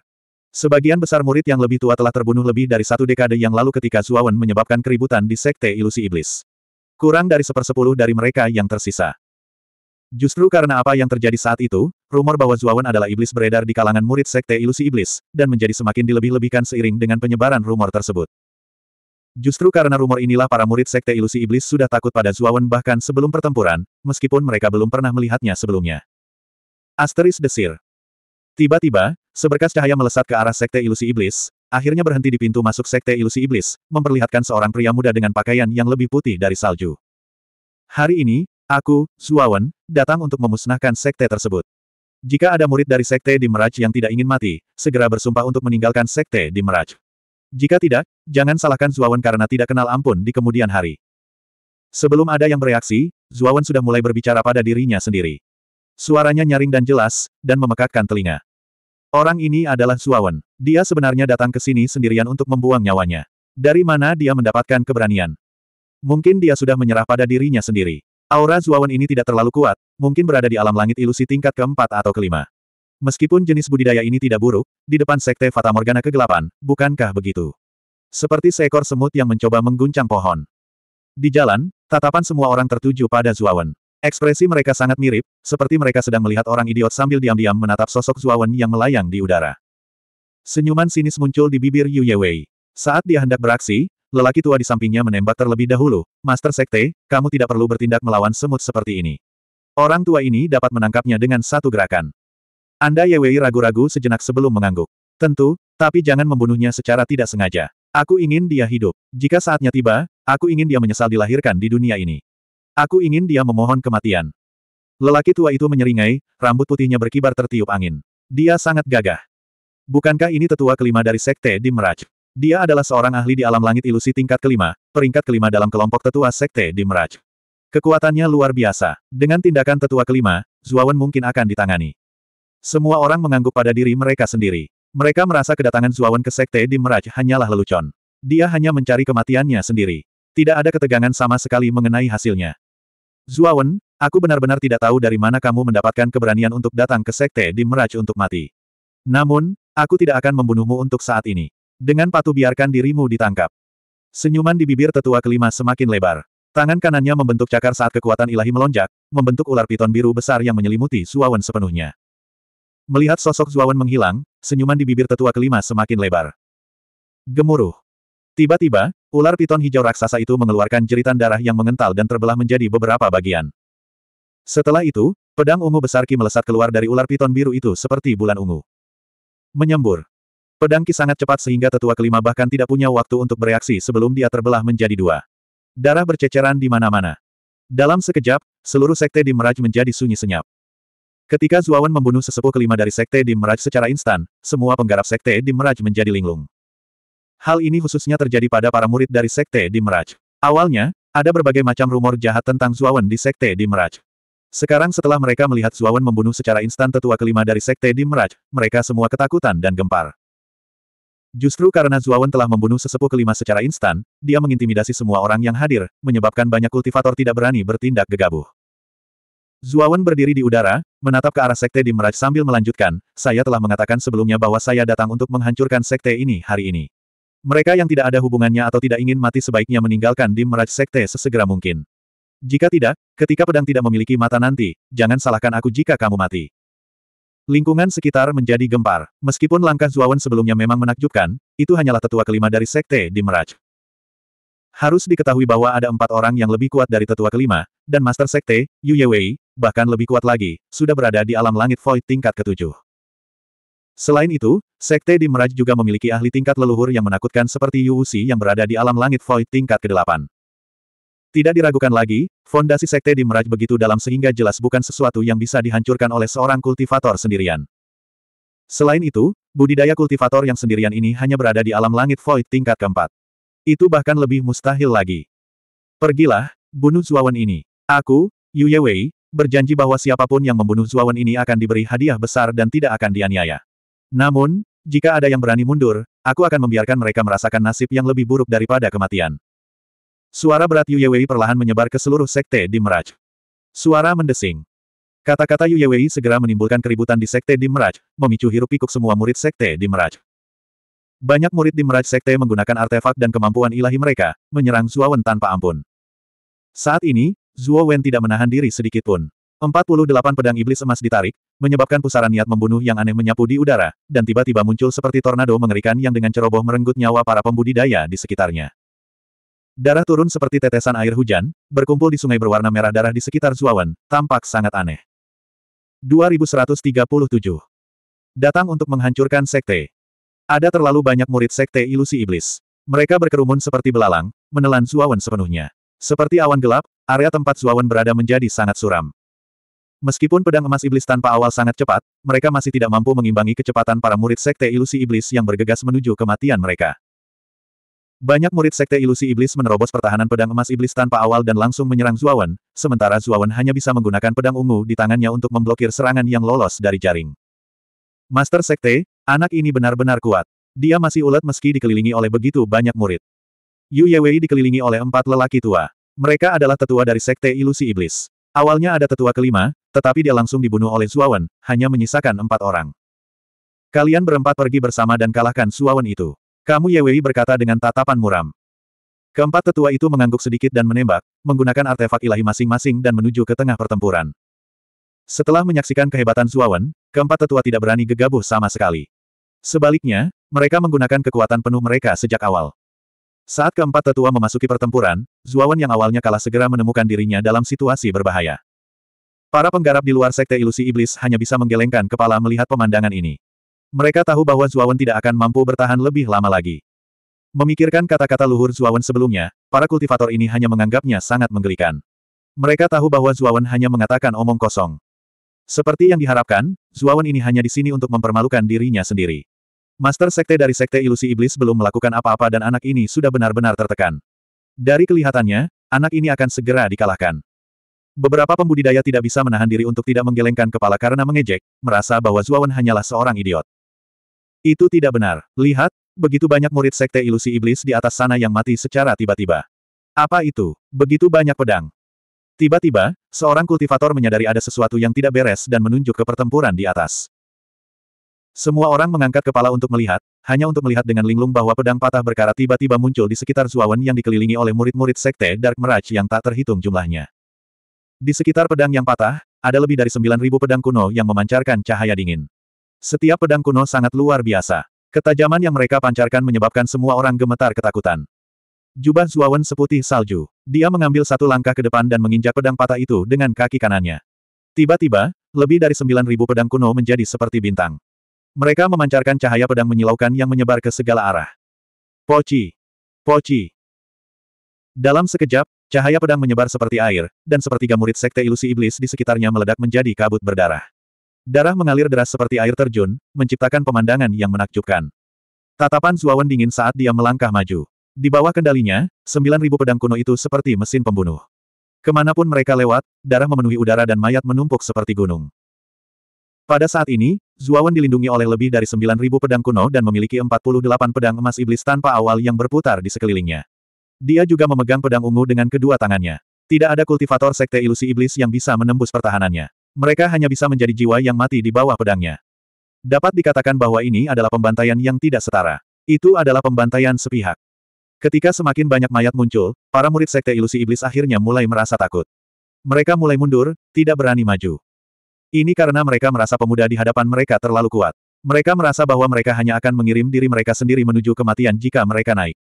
Sebagian besar murid yang lebih tua telah terbunuh lebih dari satu dekade yang lalu ketika Zuawan menyebabkan keributan di Sekte Ilusi Iblis. Kurang dari sepersepuluh dari mereka yang tersisa. Justru karena apa yang terjadi saat itu, rumor bahwa Zuawan adalah iblis beredar di kalangan murid Sekte Ilusi Iblis, dan menjadi semakin dilebih-lebihkan seiring dengan penyebaran rumor tersebut. Justru karena rumor inilah para murid Sekte Ilusi Iblis sudah takut pada Zuawan bahkan sebelum pertempuran, meskipun mereka belum pernah melihatnya sebelumnya. Asteris Desir Tiba-tiba, seberkas cahaya melesat ke arah Sekte Ilusi Iblis, akhirnya berhenti di pintu masuk Sekte Ilusi Iblis, memperlihatkan seorang pria muda dengan pakaian yang lebih putih dari salju. Hari ini, aku, Zuawan, datang untuk memusnahkan Sekte tersebut. Jika ada murid dari Sekte di Meraj yang tidak ingin mati, segera bersumpah untuk meninggalkan Sekte di Meraj. Jika tidak, jangan salahkan Zuawan karena tidak kenal ampun di kemudian hari. Sebelum ada yang bereaksi, Zuawan sudah mulai berbicara pada dirinya sendiri. Suaranya nyaring dan jelas, dan memekakkan telinga. Orang ini adalah Zuawan. Dia sebenarnya datang ke sini sendirian untuk membuang nyawanya. Dari mana dia mendapatkan keberanian? Mungkin dia sudah menyerah pada dirinya sendiri. Aura Zuawan ini tidak terlalu kuat, mungkin berada di alam langit ilusi tingkat keempat atau kelima. Meskipun jenis budidaya ini tidak buruk, di depan sekte Fata Morgana kegelapan, bukankah begitu? Seperti seekor semut yang mencoba mengguncang pohon. Di jalan, tatapan semua orang tertuju pada Zuawan. Ekspresi mereka sangat mirip, seperti mereka sedang melihat orang idiot sambil diam-diam menatap sosok Zuawan yang melayang di udara. Senyuman sinis muncul di bibir Yu Yewei. Saat dia hendak beraksi, lelaki tua di sampingnya menembak terlebih dahulu. Master Sekte, kamu tidak perlu bertindak melawan semut seperti ini. Orang tua ini dapat menangkapnya dengan satu gerakan. Anda Yewei ragu-ragu sejenak sebelum mengangguk. Tentu, tapi jangan membunuhnya secara tidak sengaja. Aku ingin dia hidup. Jika saatnya tiba, aku ingin dia menyesal dilahirkan di dunia ini. Aku ingin dia memohon kematian. Lelaki tua itu menyeringai, rambut putihnya berkibar tertiup angin. Dia sangat gagah. Bukankah ini tetua kelima dari Sekte Di Meraj? Dia adalah seorang ahli di alam langit ilusi tingkat kelima, peringkat kelima dalam kelompok tetua Sekte Di Meraj. Kekuatannya luar biasa. Dengan tindakan tetua kelima, Zuawan mungkin akan ditangani. Semua orang mengangguk pada diri mereka sendiri. Mereka merasa kedatangan Zuawan ke Sekte Di Meraj hanyalah lelucon. Dia hanya mencari kematiannya sendiri. Tidak ada ketegangan sama sekali mengenai hasilnya. Zuawan, aku benar-benar tidak tahu dari mana kamu mendapatkan keberanian untuk datang ke Sekte di Meraj untuk mati. Namun, aku tidak akan membunuhmu untuk saat ini. Dengan patuh biarkan dirimu ditangkap. Senyuman di bibir tetua kelima semakin lebar. Tangan kanannya membentuk cakar saat kekuatan ilahi melonjak, membentuk ular piton biru besar yang menyelimuti Zuawan sepenuhnya. Melihat sosok Zuawan menghilang, senyuman di bibir tetua kelima semakin lebar. Gemuruh. Tiba-tiba, ular piton hijau raksasa itu mengeluarkan jeritan darah yang mengental dan terbelah menjadi beberapa bagian. Setelah itu, pedang ungu besar Ki melesat keluar dari ular piton biru itu seperti bulan ungu. Menyembur. Pedang Ki sangat cepat sehingga tetua kelima bahkan tidak punya waktu untuk bereaksi sebelum dia terbelah menjadi dua. Darah berceceran di mana-mana. Dalam sekejap, seluruh sekte di Meraj menjadi sunyi senyap. Ketika Zuawan membunuh sesepuh kelima dari sekte di Meraj secara instan, semua penggarap sekte di Meraj menjadi linglung. Hal ini khususnya terjadi pada para murid dari Sekte di Meraj. Awalnya, ada berbagai macam rumor jahat tentang Zuawan di Sekte di Meraj. Sekarang setelah mereka melihat Zuawan membunuh secara instan tetua kelima dari Sekte di Meraj, mereka semua ketakutan dan gempar. Justru karena Zuawan telah membunuh sesepuh kelima secara instan, dia mengintimidasi semua orang yang hadir, menyebabkan banyak kultivator tidak berani bertindak gegabah. Zuawan berdiri di udara, menatap ke arah Sekte di Meraj sambil melanjutkan, saya telah mengatakan sebelumnya bahwa saya datang untuk menghancurkan Sekte ini hari ini. Mereka yang tidak ada hubungannya atau tidak ingin mati sebaiknya meninggalkan Dim Meraj Sekte sesegera mungkin. Jika tidak, ketika pedang tidak memiliki mata nanti, jangan salahkan aku jika kamu mati. Lingkungan sekitar menjadi gempar. Meskipun langkah Zuawan sebelumnya memang menakjubkan, itu hanyalah tetua kelima dari Sekte Dim Meraj. Harus diketahui bahwa ada empat orang yang lebih kuat dari tetua kelima, dan Master Sekte, Yu Ye Wei, bahkan lebih kuat lagi, sudah berada di alam langit Void tingkat ketujuh. Selain itu, Sekte di Meraj juga memiliki ahli tingkat leluhur yang menakutkan seperti Yuusi yang berada di alam langit Void tingkat ke-8. Tidak diragukan lagi, fondasi Sekte di Meraj begitu dalam sehingga jelas bukan sesuatu yang bisa dihancurkan oleh seorang kultivator sendirian. Selain itu, budidaya kultivator yang sendirian ini hanya berada di alam langit Void tingkat keempat. Itu bahkan lebih mustahil lagi. Pergilah, bunuh Zuawan ini. Aku, Yu Yewei, berjanji bahwa siapapun yang membunuh Zuawan ini akan diberi hadiah besar dan tidak akan dianiaya. Namun, jika ada yang berani mundur, aku akan membiarkan mereka merasakan nasib yang lebih buruk daripada kematian. Suara berat Yu Yewei perlahan menyebar ke seluruh sekte di Meraj. Suara mendesing. Kata-kata Yu Yewei segera menimbulkan keributan di sekte di Meraj, memicu hirup pikuk semua murid sekte di Meraj. Banyak murid di Meraj sekte menggunakan artefak dan kemampuan ilahi mereka, menyerang Wen tanpa ampun. Saat ini, Wen tidak menahan diri sedikitpun. 48 pedang iblis emas ditarik, menyebabkan pusaran niat membunuh yang aneh menyapu di udara, dan tiba-tiba muncul seperti tornado mengerikan yang dengan ceroboh merenggut nyawa para pembudidaya di sekitarnya. Darah turun seperti tetesan air hujan, berkumpul di sungai berwarna merah darah di sekitar Zuawan, tampak sangat aneh. 2137. Datang untuk menghancurkan sekte. Ada terlalu banyak murid sekte ilusi iblis. Mereka berkerumun seperti belalang, menelan Zuawan sepenuhnya. Seperti awan gelap, area tempat Zuawan berada menjadi sangat suram. Meskipun pedang emas iblis tanpa awal sangat cepat, mereka masih tidak mampu mengimbangi kecepatan para murid sekte ilusi iblis yang bergegas menuju kematian mereka. Banyak murid sekte ilusi iblis menerobos pertahanan pedang emas iblis tanpa awal dan langsung menyerang Zuawan, sementara Zuawan hanya bisa menggunakan pedang ungu di tangannya untuk memblokir serangan yang lolos dari jaring. Master Sekte, anak ini benar-benar kuat. Dia masih ulet meski dikelilingi oleh begitu banyak murid. Yu Yewei dikelilingi oleh empat lelaki tua. Mereka adalah tetua dari Sekte Ilusi Iblis. Awalnya ada tetua kelima, tetapi dia langsung dibunuh oleh Suawan, hanya menyisakan empat orang. Kalian berempat pergi bersama dan kalahkan Suawan itu. Kamu Yewei berkata dengan tatapan muram. Keempat tetua itu mengangguk sedikit dan menembak, menggunakan artefak ilahi masing-masing dan menuju ke tengah pertempuran. Setelah menyaksikan kehebatan Suawan, keempat tetua tidak berani gegabah sama sekali. Sebaliknya, mereka menggunakan kekuatan penuh mereka sejak awal. Saat keempat tetua memasuki pertempuran, Zuawan yang awalnya kalah segera menemukan dirinya dalam situasi berbahaya. Para penggarap di luar sekte ilusi iblis hanya bisa menggelengkan kepala melihat pemandangan ini. Mereka tahu bahwa Zuawan tidak akan mampu bertahan lebih lama lagi. Memikirkan kata-kata luhur Zuawan sebelumnya, para kultivator ini hanya menganggapnya sangat menggelikan. Mereka tahu bahwa Zuawan hanya mengatakan omong kosong. Seperti yang diharapkan, Zuawan ini hanya di sini untuk mempermalukan dirinya sendiri. Master Sekte dari Sekte Ilusi Iblis belum melakukan apa-apa dan anak ini sudah benar-benar tertekan. Dari kelihatannya, anak ini akan segera dikalahkan. Beberapa pembudidaya tidak bisa menahan diri untuk tidak menggelengkan kepala karena mengejek, merasa bahwa Zuawan hanyalah seorang idiot. Itu tidak benar. Lihat, begitu banyak murid Sekte Ilusi Iblis di atas sana yang mati secara tiba-tiba. Apa itu? Begitu banyak pedang. Tiba-tiba, seorang kultivator menyadari ada sesuatu yang tidak beres dan menunjuk ke pertempuran di atas. Semua orang mengangkat kepala untuk melihat, hanya untuk melihat dengan linglung bahwa pedang patah berkarat tiba-tiba muncul di sekitar Zuawan yang dikelilingi oleh murid-murid sekte Dark Mirage yang tak terhitung jumlahnya. Di sekitar pedang yang patah, ada lebih dari 9.000 pedang kuno yang memancarkan cahaya dingin. Setiap pedang kuno sangat luar biasa. Ketajaman yang mereka pancarkan menyebabkan semua orang gemetar ketakutan. Jubah Zuawan seputih salju. Dia mengambil satu langkah ke depan dan menginjak pedang patah itu dengan kaki kanannya. Tiba-tiba, lebih dari 9.000 pedang kuno menjadi seperti bintang. Mereka memancarkan cahaya pedang menyilaukan yang menyebar ke segala arah. Poci! Poci! Dalam sekejap, cahaya pedang menyebar seperti air, dan sepertiga murid sekte ilusi iblis di sekitarnya meledak menjadi kabut berdarah. Darah mengalir deras seperti air terjun, menciptakan pemandangan yang menakjubkan. Tatapan Zuawan dingin saat dia melangkah maju. Di bawah kendalinya, 9.000 pedang kuno itu seperti mesin pembunuh. Kemanapun mereka lewat, darah memenuhi udara dan mayat menumpuk seperti gunung. Pada saat ini, Zuawan dilindungi oleh lebih dari 9.000 pedang kuno dan memiliki 48 pedang emas iblis tanpa awal yang berputar di sekelilingnya. Dia juga memegang pedang ungu dengan kedua tangannya. Tidak ada kultivator sekte ilusi iblis yang bisa menembus pertahanannya. Mereka hanya bisa menjadi jiwa yang mati di bawah pedangnya. Dapat dikatakan bahwa ini adalah pembantaian yang tidak setara. Itu adalah pembantaian sepihak. Ketika semakin banyak mayat muncul, para murid sekte ilusi iblis akhirnya mulai merasa takut. Mereka mulai mundur, tidak berani maju. Ini karena mereka merasa pemuda di hadapan mereka terlalu kuat. Mereka merasa bahwa mereka hanya akan mengirim diri mereka sendiri menuju kematian jika mereka naik.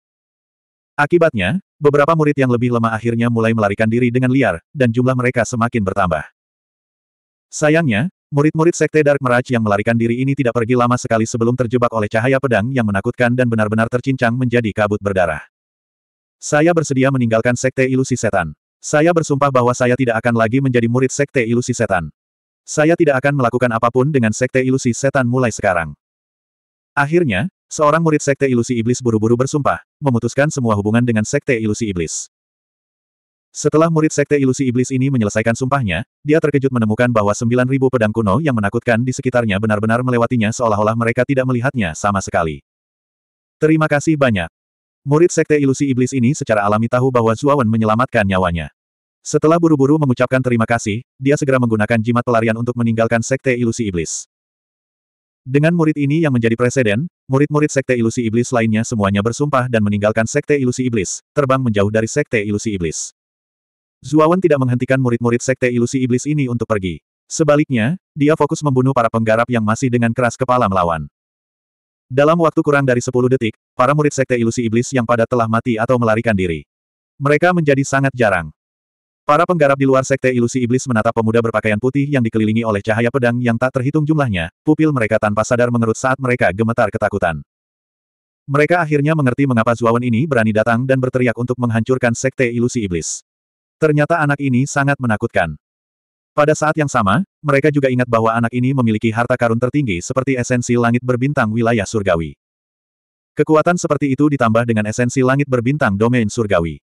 Akibatnya, beberapa murid yang lebih lemah akhirnya mulai melarikan diri dengan liar, dan jumlah mereka semakin bertambah. Sayangnya, murid-murid Sekte Dark Mirage yang melarikan diri ini tidak pergi lama sekali sebelum terjebak oleh cahaya pedang yang menakutkan dan benar-benar tercincang menjadi kabut berdarah. Saya bersedia meninggalkan Sekte Ilusi Setan. Saya bersumpah bahwa saya tidak akan lagi menjadi murid Sekte Ilusi Setan. Saya tidak akan melakukan apapun dengan sekte ilusi setan mulai sekarang. Akhirnya, seorang murid sekte ilusi iblis buru-buru bersumpah, memutuskan semua hubungan dengan sekte ilusi iblis. Setelah murid sekte ilusi iblis ini menyelesaikan sumpahnya, dia terkejut menemukan bahwa 9.000 pedang kuno yang menakutkan di sekitarnya benar-benar melewatinya seolah-olah mereka tidak melihatnya sama sekali. Terima kasih banyak. Murid sekte ilusi iblis ini secara alami tahu bahwa Zuawan menyelamatkan nyawanya. Setelah buru-buru mengucapkan terima kasih, dia segera menggunakan jimat pelarian untuk meninggalkan Sekte Ilusi Iblis. Dengan murid ini yang menjadi presiden, murid-murid Sekte Ilusi Iblis lainnya semuanya bersumpah dan meninggalkan Sekte Ilusi Iblis, terbang menjauh dari Sekte Ilusi Iblis. Zuawan tidak menghentikan murid-murid Sekte Ilusi Iblis ini untuk pergi. Sebaliknya, dia fokus membunuh para penggarap yang masih dengan keras kepala melawan. Dalam waktu kurang dari 10 detik, para murid sekte ilusi iblis yang pada telah mati atau melarikan diri. Mereka menjadi sangat jarang. Para penggarap di luar sekte ilusi iblis menatap pemuda berpakaian putih yang dikelilingi oleh cahaya pedang yang tak terhitung jumlahnya, pupil mereka tanpa sadar mengerut saat mereka gemetar ketakutan. Mereka akhirnya mengerti mengapa Zuawan ini berani datang dan berteriak untuk menghancurkan sekte ilusi iblis. Ternyata anak ini sangat menakutkan. Pada saat yang sama, mereka juga ingat bahwa anak ini memiliki harta karun tertinggi seperti esensi langit berbintang wilayah surgawi. Kekuatan seperti itu ditambah dengan esensi langit berbintang domain surgawi.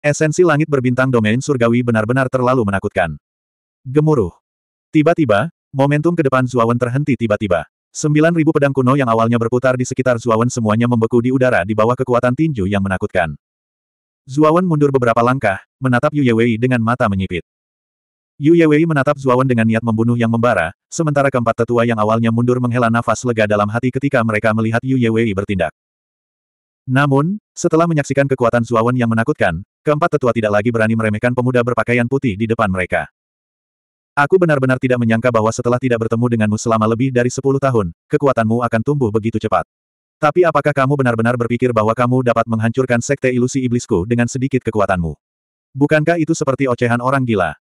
Esensi langit berbintang domain surgawi benar-benar terlalu menakutkan. Gemuruh. Tiba-tiba, momentum ke depan Zuawan terhenti tiba-tiba. Sembilan ribu pedang kuno yang awalnya berputar di sekitar Zuawan semuanya membeku di udara di bawah kekuatan tinju yang menakutkan. Zuawan mundur beberapa langkah, menatap Yu Yewei dengan mata menyipit. Yu Yewei menatap Zuawan dengan niat membunuh yang membara, sementara keempat tetua yang awalnya mundur menghela nafas lega dalam hati ketika mereka melihat Yu Yewei bertindak. Namun, setelah menyaksikan kekuatan Zuawan yang menakutkan, Keempat tetua tidak lagi berani meremehkan pemuda berpakaian putih di depan mereka. Aku benar-benar tidak menyangka bahwa setelah tidak bertemu denganmu selama lebih dari sepuluh tahun, kekuatanmu akan tumbuh begitu cepat. Tapi apakah kamu benar-benar berpikir bahwa kamu dapat menghancurkan sekte ilusi iblisku dengan sedikit kekuatanmu? Bukankah itu seperti ocehan orang gila?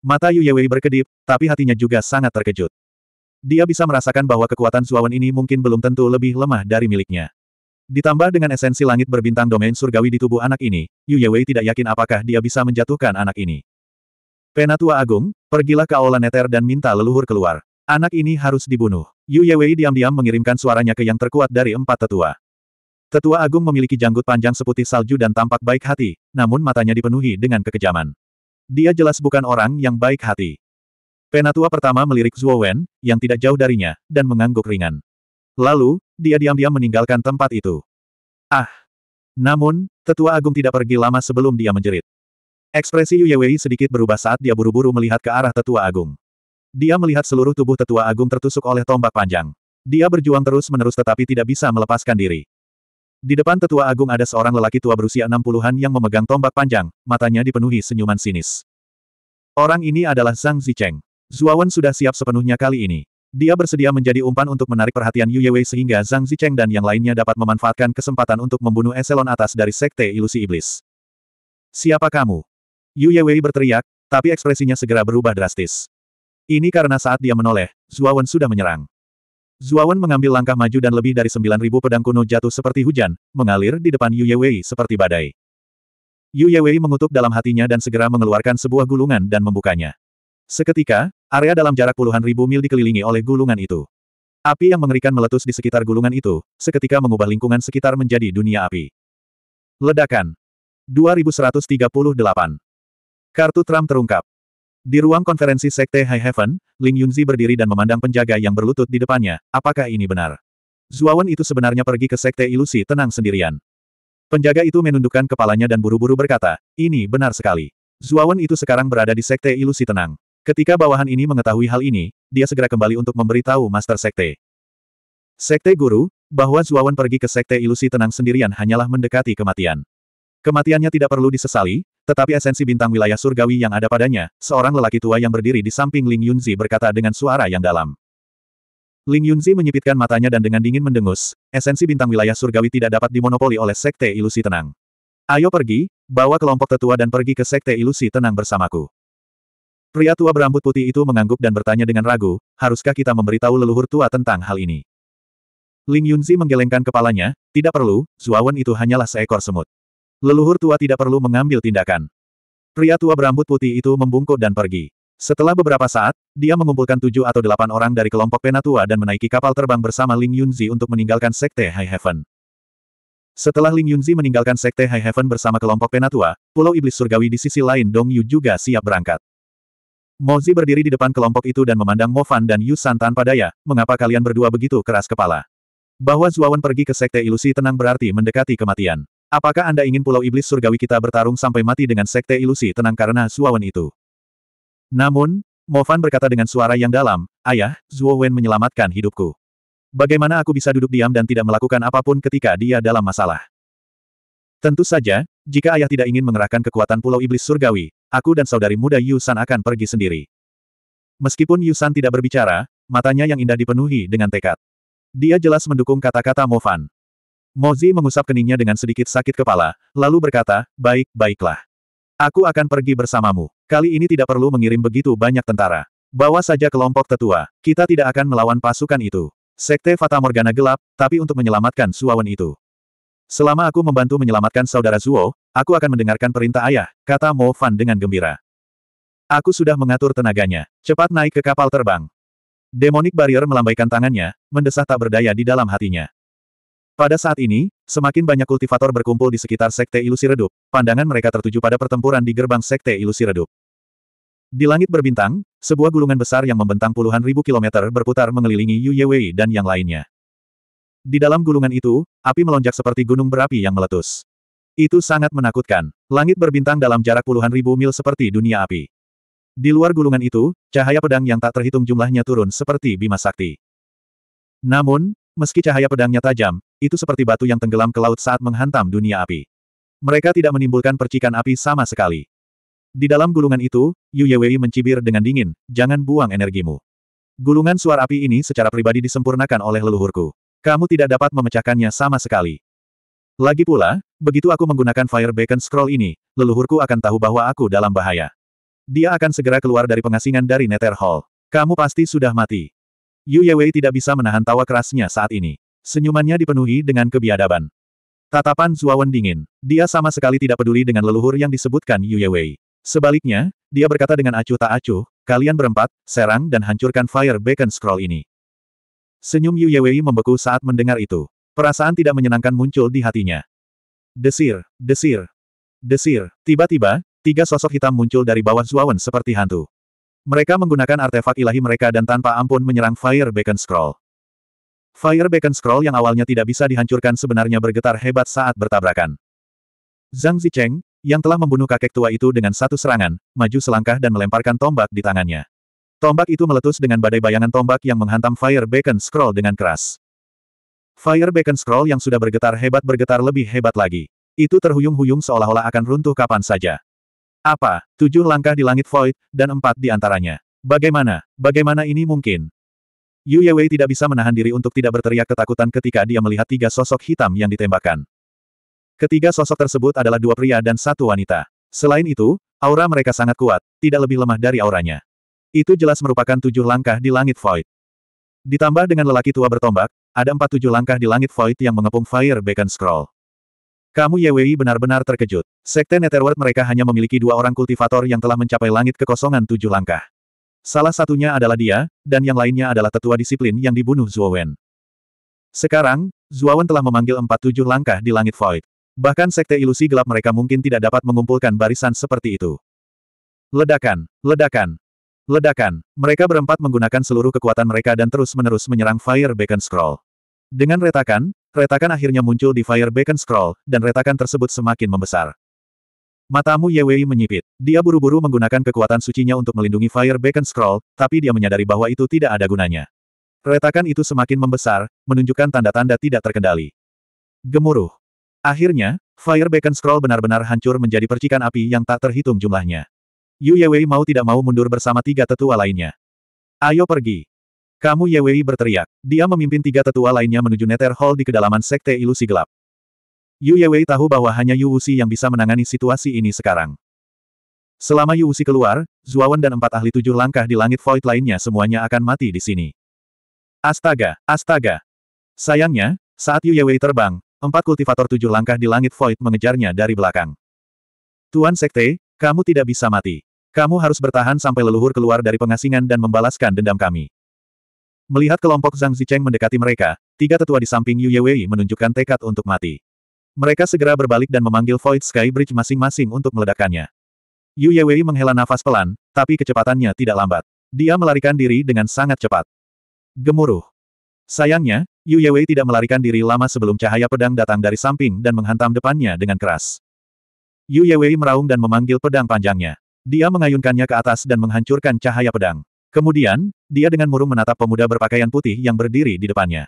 Mata Yu Yewei berkedip, tapi hatinya juga sangat terkejut. Dia bisa merasakan bahwa kekuatan Zuawan ini mungkin belum tentu lebih lemah dari miliknya. Ditambah dengan esensi langit berbintang domain surgawi di tubuh anak ini, Yu Yewei tidak yakin apakah dia bisa menjatuhkan anak ini. Penatua Agung, pergilah ke Aula Neter dan minta leluhur keluar. Anak ini harus dibunuh. Yu Yewei diam-diam mengirimkan suaranya ke yang terkuat dari empat tetua. Tetua Agung memiliki janggut panjang seputih salju dan tampak baik hati, namun matanya dipenuhi dengan kekejaman. Dia jelas bukan orang yang baik hati. Penatua pertama melirik Zhuo Wen, yang tidak jauh darinya, dan mengangguk ringan. Lalu, dia diam-diam meninggalkan tempat itu. Ah! Namun, tetua agung tidak pergi lama sebelum dia menjerit. Ekspresi Yu Yewei sedikit berubah saat dia buru-buru melihat ke arah tetua agung. Dia melihat seluruh tubuh tetua agung tertusuk oleh tombak panjang. Dia berjuang terus-menerus tetapi tidak bisa melepaskan diri. Di depan tetua agung ada seorang lelaki tua berusia 60-an yang memegang tombak panjang, matanya dipenuhi senyuman sinis. Orang ini adalah Zhang Zicheng. Zuawan sudah siap sepenuhnya kali ini. Dia bersedia menjadi umpan untuk menarik perhatian Yu Wei sehingga Zhang Zicheng dan yang lainnya dapat memanfaatkan kesempatan untuk membunuh eselon atas dari Sekte Ilusi Iblis. Siapa kamu? Yu Wei berteriak, tapi ekspresinya segera berubah drastis. Ini karena saat dia menoleh, Zuawan sudah menyerang. Zuawan mengambil langkah maju dan lebih dari 9.000 pedang kuno jatuh seperti hujan, mengalir di depan Yu Wei seperti badai. Yu Wei mengutuk dalam hatinya dan segera mengeluarkan sebuah gulungan dan membukanya. Seketika, area dalam jarak puluhan ribu mil dikelilingi oleh gulungan itu. Api yang mengerikan meletus di sekitar gulungan itu, seketika mengubah lingkungan sekitar menjadi dunia api. Ledakan. 2138. Kartu Trump terungkap. Di ruang konferensi Sekte High Heaven, Ling Yunzi berdiri dan memandang penjaga yang berlutut di depannya, apakah ini benar? Zuawan itu sebenarnya pergi ke Sekte Ilusi tenang sendirian. Penjaga itu menundukkan kepalanya dan buru-buru berkata, ini benar sekali. Zuawan itu sekarang berada di Sekte Ilusi tenang. Ketika bawahan ini mengetahui hal ini, dia segera kembali untuk memberitahu Master Sekte. Sekte Guru, bahwa Zuawan pergi ke Sekte Ilusi Tenang sendirian hanyalah mendekati kematian. Kematiannya tidak perlu disesali, tetapi esensi bintang wilayah surgawi yang ada padanya, seorang lelaki tua yang berdiri di samping Ling Yunzi berkata dengan suara yang dalam. Ling Yunzi menyipitkan matanya dan dengan dingin mendengus, esensi bintang wilayah surgawi tidak dapat dimonopoli oleh Sekte Ilusi Tenang. Ayo pergi, bawa kelompok tetua dan pergi ke Sekte Ilusi Tenang bersamaku. Pria tua berambut putih itu mengangguk dan bertanya dengan ragu, haruskah kita memberitahu leluhur tua tentang hal ini? Ling Yunzi menggelengkan kepalanya, tidak perlu, Zuawan itu hanyalah seekor semut. Leluhur tua tidak perlu mengambil tindakan. Pria tua berambut putih itu membungkuk dan pergi. Setelah beberapa saat, dia mengumpulkan tujuh atau delapan orang dari kelompok penatua dan menaiki kapal terbang bersama Ling Yunzi untuk meninggalkan Sekte High Heaven. Setelah Ling Yunzi meninggalkan Sekte High Heaven bersama kelompok penatua, Pulau Iblis Surgawi di sisi lain Dong Yu juga siap berangkat. Mozi berdiri di depan kelompok itu dan memandang Mo Fan dan Yusan tanpa daya, mengapa kalian berdua begitu keras kepala? Bahwa Zuawan pergi ke sekte ilusi tenang berarti mendekati kematian. Apakah Anda ingin pulau iblis surgawi kita bertarung sampai mati dengan sekte ilusi tenang karena Zuawan itu? Namun, Mo Fan berkata dengan suara yang dalam, Ayah, Zuawan menyelamatkan hidupku. Bagaimana aku bisa duduk diam dan tidak melakukan apapun ketika dia dalam masalah? Tentu saja, jika ayah tidak ingin mengerahkan kekuatan Pulau Iblis Surgawi, aku dan saudari muda Yusan akan pergi sendiri. Meskipun Yusan tidak berbicara, matanya yang indah dipenuhi dengan tekad. Dia jelas mendukung kata-kata Mo Mofan. Mozi mengusap keningnya dengan sedikit sakit kepala, lalu berkata, baik, baiklah. Aku akan pergi bersamamu. Kali ini tidak perlu mengirim begitu banyak tentara. Bawa saja kelompok tetua, kita tidak akan melawan pasukan itu. Sekte Fata Morgana gelap, tapi untuk menyelamatkan Suawan itu. Selama aku membantu menyelamatkan saudara Zuo, aku akan mendengarkan perintah ayah, kata Mo Fan dengan gembira. Aku sudah mengatur tenaganya. Cepat naik ke kapal terbang. Demonic barrier melambaikan tangannya, mendesah tak berdaya di dalam hatinya. Pada saat ini, semakin banyak kultivator berkumpul di sekitar Sekte Ilusi Redup, pandangan mereka tertuju pada pertempuran di gerbang Sekte Ilusi Redup. Di langit berbintang, sebuah gulungan besar yang membentang puluhan ribu kilometer berputar mengelilingi Yu Yewei dan yang lainnya. Di dalam gulungan itu, api melonjak seperti gunung berapi yang meletus. Itu sangat menakutkan. Langit berbintang dalam jarak puluhan ribu mil seperti dunia api. Di luar gulungan itu, cahaya pedang yang tak terhitung jumlahnya turun seperti bima sakti. Namun, meski cahaya pedangnya tajam, itu seperti batu yang tenggelam ke laut saat menghantam dunia api. Mereka tidak menimbulkan percikan api sama sekali. Di dalam gulungan itu, Yu Yewei mencibir dengan dingin, jangan buang energimu. Gulungan suara api ini secara pribadi disempurnakan oleh leluhurku. Kamu tidak dapat memecahkannya sama sekali. Lagi pula, begitu aku menggunakan Fire Beacon Scroll ini, leluhurku akan tahu bahwa aku dalam bahaya. Dia akan segera keluar dari pengasingan dari Nether Hall. Kamu pasti sudah mati. Yu Yewei tidak bisa menahan tawa kerasnya saat ini. Senyumannya dipenuhi dengan kebiadaban. Tatapan Zuawan dingin. Dia sama sekali tidak peduli dengan leluhur yang disebutkan Yu Yewei. Sebaliknya, dia berkata dengan acuh tak acuh, kalian berempat, serang dan hancurkan Fire Beacon Scroll ini. Senyum Yu Yewei membeku saat mendengar itu. Perasaan tidak menyenangkan muncul di hatinya. Desir, desir, desir. Tiba-tiba, tiga sosok hitam muncul dari bawah Zuawan seperti hantu. Mereka menggunakan artefak ilahi mereka dan tanpa ampun menyerang Fire Beacon Scroll. Fire Beacon Scroll yang awalnya tidak bisa dihancurkan sebenarnya bergetar hebat saat bertabrakan. Zhang Zicheng, yang telah membunuh kakek tua itu dengan satu serangan, maju selangkah dan melemparkan tombak di tangannya. Tombak itu meletus dengan badai bayangan tombak yang menghantam Fire Beacon Scroll dengan keras. Fire Beacon Scroll yang sudah bergetar hebat bergetar lebih hebat lagi. Itu terhuyung-huyung seolah-olah akan runtuh kapan saja. Apa, tujuh langkah di langit void, dan empat di antaranya. Bagaimana, bagaimana ini mungkin? Yu Yewei tidak bisa menahan diri untuk tidak berteriak ketakutan ketika dia melihat tiga sosok hitam yang ditembakkan. Ketiga sosok tersebut adalah dua pria dan satu wanita. Selain itu, aura mereka sangat kuat, tidak lebih lemah dari auranya. Itu jelas merupakan tujuh langkah di langit void. Ditambah dengan lelaki tua bertombak, ada empat tujuh langkah di langit void yang mengepung Fire Beacon Scroll. Kamu Yewei benar-benar terkejut. Sekte Netherworld mereka hanya memiliki dua orang kultivator yang telah mencapai langit kekosongan tujuh langkah. Salah satunya adalah dia, dan yang lainnya adalah tetua disiplin yang dibunuh Zuowen. Sekarang, Zuowen telah memanggil empat tujuh langkah di langit void. Bahkan sekte ilusi gelap mereka mungkin tidak dapat mengumpulkan barisan seperti itu. Ledakan, ledakan, Ledakan. Mereka berempat menggunakan seluruh kekuatan mereka dan terus-menerus menyerang Fire Beacon Scroll. Dengan retakan, retakan akhirnya muncul di Fire Beacon Scroll, dan retakan tersebut semakin membesar. Matamu Yewei menyipit. Dia buru-buru menggunakan kekuatan sucinya untuk melindungi Fire Beacon Scroll, tapi dia menyadari bahwa itu tidak ada gunanya. Retakan itu semakin membesar, menunjukkan tanda-tanda tidak terkendali. Gemuruh. Akhirnya, Fire Beacon Scroll benar-benar hancur menjadi percikan api yang tak terhitung jumlahnya. Yu Yewei mau tidak mau mundur bersama tiga tetua lainnya. Ayo pergi. Kamu Yewei berteriak. Dia memimpin tiga tetua lainnya menuju Nether Hall di kedalaman Sekte Ilusi Gelap. Yu Yewei tahu bahwa hanya Yu Wuxi yang bisa menangani situasi ini sekarang. Selama Yu Wuxi keluar, Zuawan dan empat ahli tujuh langkah di langit void lainnya semuanya akan mati di sini. Astaga, astaga. Sayangnya, saat Yu Yewei terbang, empat kultivator tujuh langkah di langit void mengejarnya dari belakang. Tuan Sekte, kamu tidak bisa mati. Kamu harus bertahan sampai leluhur keluar dari pengasingan dan membalaskan dendam kami. Melihat kelompok Zhang Zicheng mendekati mereka, tiga tetua di samping Yu Yewei menunjukkan tekad untuk mati. Mereka segera berbalik dan memanggil Void Sky Bridge masing-masing untuk meledakkannya. Yu Yewei menghela nafas pelan, tapi kecepatannya tidak lambat. Dia melarikan diri dengan sangat cepat. Gemuruh. Sayangnya, Yu Yewei tidak melarikan diri lama sebelum cahaya pedang datang dari samping dan menghantam depannya dengan keras. Yu Yewei meraung dan memanggil pedang panjangnya. Dia mengayunkannya ke atas dan menghancurkan cahaya pedang. Kemudian, dia dengan murung menatap pemuda berpakaian putih yang berdiri di depannya.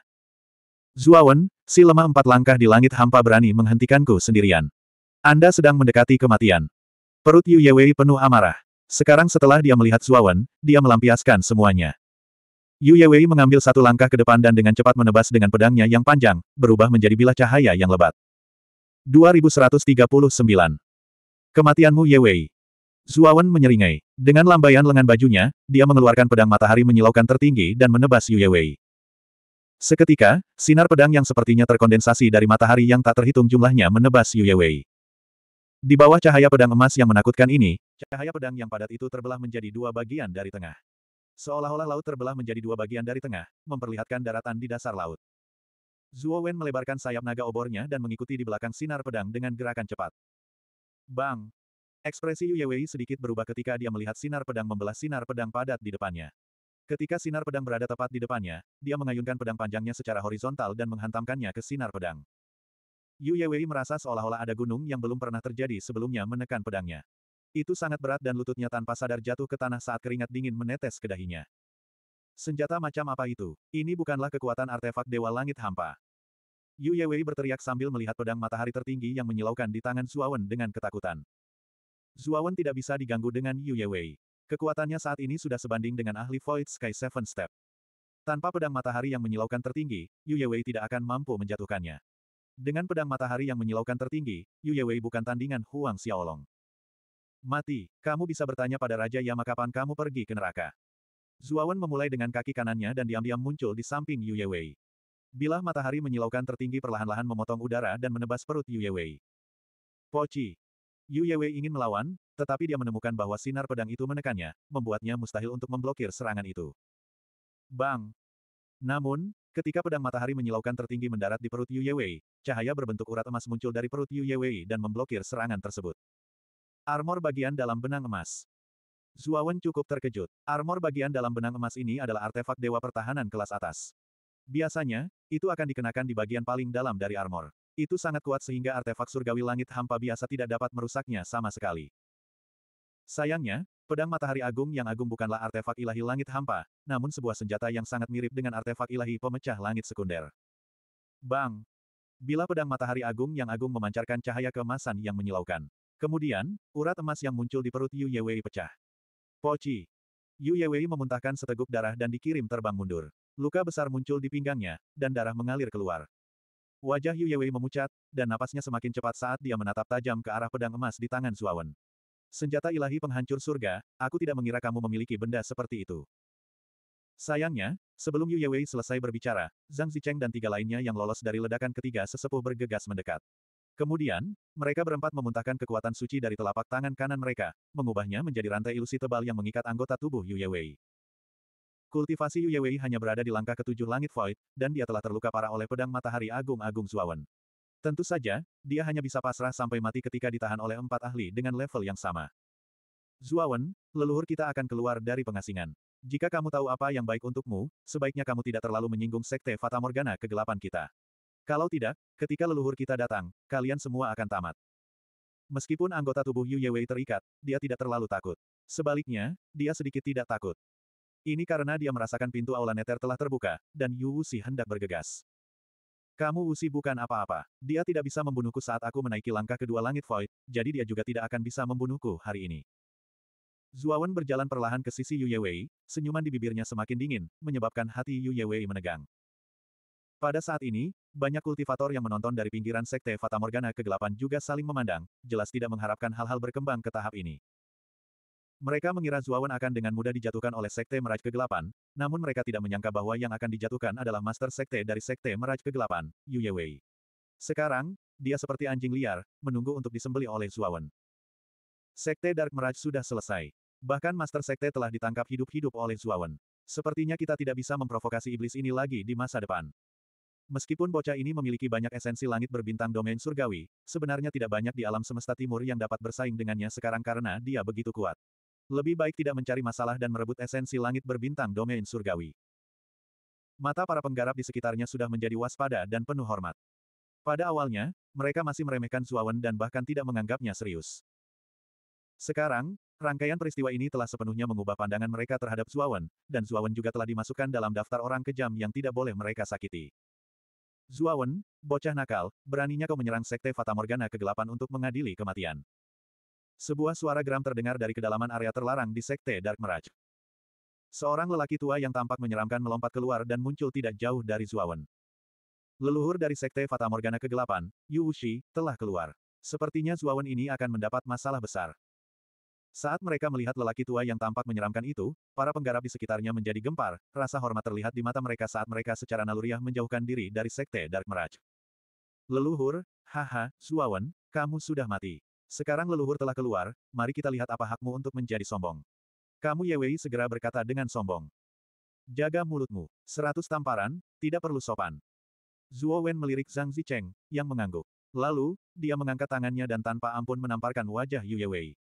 Zuawan, si lemah empat langkah di langit hampa berani menghentikanku sendirian. Anda sedang mendekati kematian. Perut Yu Yewei penuh amarah. Sekarang setelah dia melihat Zuawan, dia melampiaskan semuanya. Yu Yewei mengambil satu langkah ke depan dan dengan cepat menebas dengan pedangnya yang panjang, berubah menjadi bilah cahaya yang lebat. 2139. Kematianmu Yewei. Zuawan menyeringai. Dengan lambaian lengan bajunya, dia mengeluarkan pedang matahari menyilaukan tertinggi dan menebas Yue Wei. Seketika, sinar pedang yang sepertinya terkondensasi dari matahari yang tak terhitung jumlahnya menebas Yue Wei. Di bawah cahaya pedang emas yang menakutkan ini, cahaya pedang yang padat itu terbelah menjadi dua bagian dari tengah. Seolah-olah laut terbelah menjadi dua bagian dari tengah, memperlihatkan daratan di dasar laut. Zuo Wen melebarkan sayap naga obornya dan mengikuti di belakang sinar pedang dengan gerakan cepat. Bang! Ekspresi Yu Yewei sedikit berubah ketika dia melihat sinar pedang membelah sinar pedang padat di depannya. Ketika sinar pedang berada tepat di depannya, dia mengayunkan pedang panjangnya secara horizontal dan menghantamkannya ke sinar pedang. Yu Yewei merasa seolah-olah ada gunung yang belum pernah terjadi sebelumnya menekan pedangnya. Itu sangat berat dan lututnya tanpa sadar jatuh ke tanah saat keringat dingin menetes ke dahinya. Senjata macam apa itu? Ini bukanlah kekuatan artefak Dewa Langit Hampa. Yu Yewei berteriak sambil melihat pedang matahari tertinggi yang menyilaukan di tangan Suawen dengan ketakutan. Zuawan tidak bisa diganggu dengan Yu Yewei. Kekuatannya saat ini sudah sebanding dengan ahli Void Sky Seven Step. Tanpa pedang matahari yang menyilaukan tertinggi, Yu Yewei tidak akan mampu menjatuhkannya. Dengan pedang matahari yang menyilaukan tertinggi, Yu Yewei bukan tandingan Huang Xiaolong. Mati, kamu bisa bertanya pada Raja Yama kapan kamu pergi ke neraka. Zuawan memulai dengan kaki kanannya dan diam-diam muncul di samping Yu Yewei. Bilah matahari menyilaukan tertinggi perlahan-lahan memotong udara dan menebas perut Yu Yewei. Poci, Yu Yewei ingin melawan, tetapi dia menemukan bahwa sinar pedang itu menekannya, membuatnya mustahil untuk memblokir serangan itu. Bang! Namun, ketika pedang matahari menyilaukan tertinggi mendarat di perut Yu Yewei, cahaya berbentuk urat emas muncul dari perut Yu Yewei dan memblokir serangan tersebut. Armor bagian dalam benang emas. Zuawan cukup terkejut. Armor bagian dalam benang emas ini adalah artefak dewa pertahanan kelas atas. Biasanya, itu akan dikenakan di bagian paling dalam dari armor. Itu sangat kuat sehingga artefak surgawi langit hampa biasa tidak dapat merusaknya sama sekali. Sayangnya, pedang matahari agung yang agung bukanlah artefak ilahi langit hampa, namun sebuah senjata yang sangat mirip dengan artefak ilahi pemecah langit sekunder. Bang! Bila pedang matahari agung yang agung memancarkan cahaya kemasan yang menyilaukan. Kemudian, urat emas yang muncul di perut Yu Yewei pecah. Poci! Yu Yewei memuntahkan seteguk darah dan dikirim terbang mundur. Luka besar muncul di pinggangnya, dan darah mengalir keluar. Wajah Yu Yewei memucat, dan napasnya semakin cepat saat dia menatap tajam ke arah pedang emas di tangan Zuawan. Senjata ilahi penghancur surga, aku tidak mengira kamu memiliki benda seperti itu. Sayangnya, sebelum Yu Yewei selesai berbicara, Zhang Zicheng dan tiga lainnya yang lolos dari ledakan ketiga sesepuh bergegas mendekat. Kemudian, mereka berempat memuntahkan kekuatan suci dari telapak tangan kanan mereka, mengubahnya menjadi rantai ilusi tebal yang mengikat anggota tubuh Yu Yewei. Kultivasi Wei hanya berada di langkah ketujuh langit void, dan dia telah terluka parah oleh pedang matahari agung Agung Zuawan. Tentu saja, dia hanya bisa pasrah sampai mati ketika ditahan oleh empat ahli dengan level yang sama. Zuawan, leluhur kita akan keluar dari pengasingan. Jika kamu tahu apa yang baik untukmu, sebaiknya kamu tidak terlalu menyinggung sekte Fata Morgana kegelapan kita. Kalau tidak, ketika leluhur kita datang, kalian semua akan tamat. Meskipun anggota tubuh Yu Yewei terikat, dia tidak terlalu takut. Sebaliknya, dia sedikit tidak takut. Ini karena dia merasakan pintu aula neter telah terbuka, dan Yu Wuxi hendak bergegas. Kamu Wuxi bukan apa-apa. Dia tidak bisa membunuhku saat aku menaiki langkah kedua langit void, jadi dia juga tidak akan bisa membunuhku hari ini. Zuawan berjalan perlahan ke sisi Yu Yewei, senyuman di bibirnya semakin dingin, menyebabkan hati Yu Yewei menegang. Pada saat ini, banyak kultivator yang menonton dari pinggiran Sekte Fata Morgana kegelapan juga saling memandang, jelas tidak mengharapkan hal-hal berkembang ke tahap ini. Mereka mengira Zuawan akan dengan mudah dijatuhkan oleh Sekte Meraj Kegelapan, namun mereka tidak menyangka bahwa yang akan dijatuhkan adalah Master Sekte dari Sekte Meraj Kegelapan, Yu Yewei. Sekarang, dia seperti anjing liar, menunggu untuk disembeli oleh Zuawan. Sekte Dark Meraj sudah selesai. Bahkan Master Sekte telah ditangkap hidup-hidup oleh Zuawan. Sepertinya kita tidak bisa memprovokasi iblis ini lagi di masa depan. Meskipun bocah ini memiliki banyak esensi langit berbintang domain surgawi, sebenarnya tidak banyak di alam semesta timur yang dapat bersaing dengannya sekarang karena dia begitu kuat. Lebih baik tidak mencari masalah dan merebut esensi langit berbintang domain surgawi. Mata para penggarap di sekitarnya sudah menjadi waspada dan penuh hormat. Pada awalnya, mereka masih meremehkan Zuawan dan bahkan tidak menganggapnya serius. Sekarang, rangkaian peristiwa ini telah sepenuhnya mengubah pandangan mereka terhadap Zuawan, dan Zuawan juga telah dimasukkan dalam daftar orang kejam yang tidak boleh mereka sakiti. Zuawan, bocah nakal, beraninya kau menyerang Sekte Fata Morgana kegelapan untuk mengadili kematian. Sebuah suara geram terdengar dari kedalaman area terlarang di Sekte Dark Mirage. Seorang lelaki tua yang tampak menyeramkan melompat keluar dan muncul tidak jauh dari Zuawan. Leluhur dari Sekte Fata Morgana Kegelapan, Yu Wuxi, telah keluar. Sepertinya Zuawan ini akan mendapat masalah besar. Saat mereka melihat lelaki tua yang tampak menyeramkan itu, para penggarap di sekitarnya menjadi gempar, rasa hormat terlihat di mata mereka saat mereka secara naluriah menjauhkan diri dari Sekte Dark Mirage. Leluhur, haha, Zuawan, kamu sudah mati. Sekarang leluhur telah keluar, mari kita lihat apa hakmu untuk menjadi sombong. Kamu Yewei segera berkata dengan sombong. Jaga mulutmu. Seratus tamparan, tidak perlu sopan. Zuo Wen melirik Zhang Zicheng, yang mengangguk. Lalu, dia mengangkat tangannya dan tanpa ampun menamparkan wajah Yu Yewei.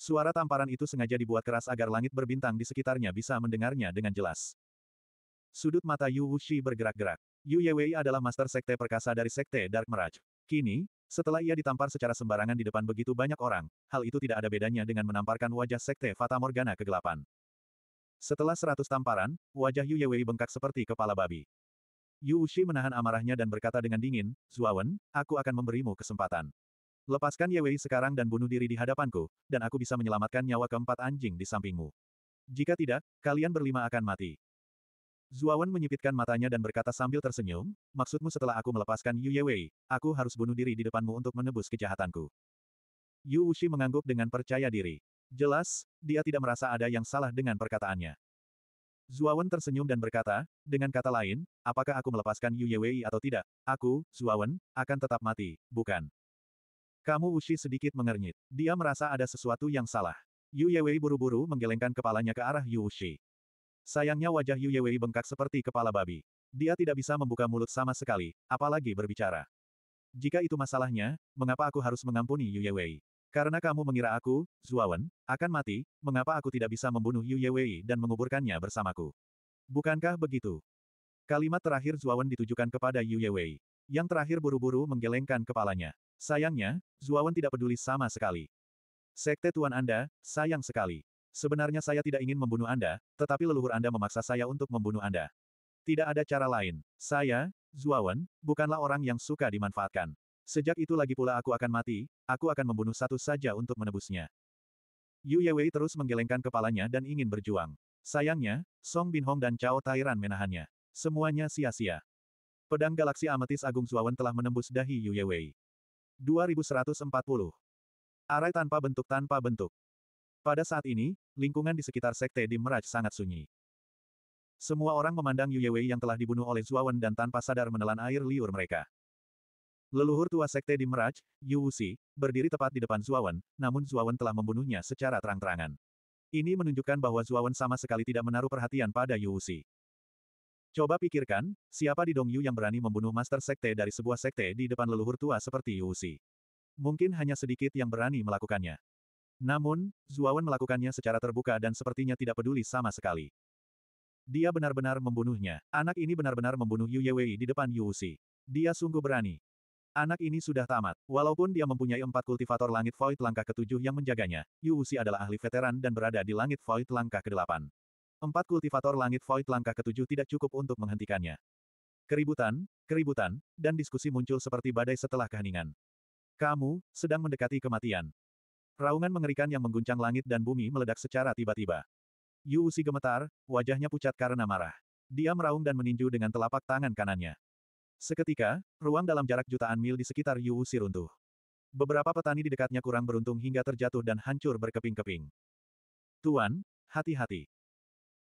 Suara tamparan itu sengaja dibuat keras agar langit berbintang di sekitarnya bisa mendengarnya dengan jelas. Sudut mata Yu Wuxi bergerak-gerak. Yu Yewei adalah master sekte perkasa dari sekte Dark Mirage. Kini, setelah ia ditampar secara sembarangan di depan begitu banyak orang, hal itu tidak ada bedanya dengan menamparkan wajah sekte Fata Morgana kegelapan. Setelah seratus tamparan, wajah Yu Yewei bengkak seperti kepala babi. Yu Ushi menahan amarahnya dan berkata dengan dingin, Zuawan, aku akan memberimu kesempatan. Lepaskan Yewei sekarang dan bunuh diri di hadapanku, dan aku bisa menyelamatkan nyawa keempat anjing di sampingmu. Jika tidak, kalian berlima akan mati. Zuawan menyipitkan matanya dan berkata sambil tersenyum, maksudmu setelah aku melepaskan Yu Yewei, aku harus bunuh diri di depanmu untuk menebus kejahatanku. Yu Wuxi mengangguk dengan percaya diri. Jelas, dia tidak merasa ada yang salah dengan perkataannya. Zuawan tersenyum dan berkata, dengan kata lain, apakah aku melepaskan Yu Yewei atau tidak, aku, Zuawan, akan tetap mati, bukan? Kamu Wuxi sedikit mengernyit. Dia merasa ada sesuatu yang salah. Yu Yewei buru-buru menggelengkan kepalanya ke arah Yu Wuxi. Sayangnya wajah Yu Yewei bengkak seperti kepala babi. Dia tidak bisa membuka mulut sama sekali, apalagi berbicara. Jika itu masalahnya, mengapa aku harus mengampuni Yu Yewei? Karena kamu mengira aku, Zuawan, akan mati, mengapa aku tidak bisa membunuh Yu Yewei dan menguburkannya bersamaku? Bukankah begitu? Kalimat terakhir Zuawan ditujukan kepada Yu Yewei. Yang terakhir buru-buru menggelengkan kepalanya. Sayangnya, Zuawan tidak peduli sama sekali. Sekte Tuan Anda, sayang sekali. Sebenarnya saya tidak ingin membunuh Anda, tetapi leluhur Anda memaksa saya untuk membunuh Anda. Tidak ada cara lain. Saya, Zuawan, bukanlah orang yang suka dimanfaatkan. Sejak itu lagi pula aku akan mati, aku akan membunuh satu saja untuk menebusnya. Yu Yewei terus menggelengkan kepalanya dan ingin berjuang. Sayangnya, Song Binhong dan Cao Tairan menahannya. Semuanya sia-sia. Pedang galaksi Amethyst Agung Zuawan telah menembus dahi Yu Yewei. 2140. Arai tanpa bentuk tanpa bentuk. Pada saat ini, lingkungan di sekitar Sekte di Meraj sangat sunyi. Semua orang memandang Yu Wei yang telah dibunuh oleh Zuawan dan tanpa sadar menelan air liur mereka. Leluhur tua Sekte di Meraj, Yu Wuxi, berdiri tepat di depan Zuawan, namun Zuawan telah membunuhnya secara terang-terangan. Ini menunjukkan bahwa Zuawan sama sekali tidak menaruh perhatian pada Yu Wuxi. Coba pikirkan, siapa di Dongyu yang berani membunuh Master Sekte dari sebuah sekte di depan leluhur tua seperti Yu Wuxi? Mungkin hanya sedikit yang berani melakukannya. Namun, Zuawan melakukannya secara terbuka dan sepertinya tidak peduli sama sekali. Dia benar-benar membunuhnya. Anak ini benar-benar membunuh Yu Yewei di depan Yu Wuxi. Dia sungguh berani. Anak ini sudah tamat. Walaupun dia mempunyai empat kultivator langit void langkah ketujuh yang menjaganya, Yu Wuxi adalah ahli veteran dan berada di langit void langkah kedelapan. Empat kultivator langit void langkah ketujuh tidak cukup untuk menghentikannya. Keributan, keributan, dan diskusi muncul seperti badai setelah keheningan. Kamu, sedang mendekati kematian. Raungan mengerikan yang mengguncang langit dan bumi meledak secara tiba-tiba. Yu Usi gemetar, wajahnya pucat karena marah. Dia meraung dan meninju dengan telapak tangan kanannya. Seketika, ruang dalam jarak jutaan mil di sekitar Yu Usi runtuh. Beberapa petani di dekatnya kurang beruntung hingga terjatuh dan hancur berkeping-keping. Tuan, hati-hati.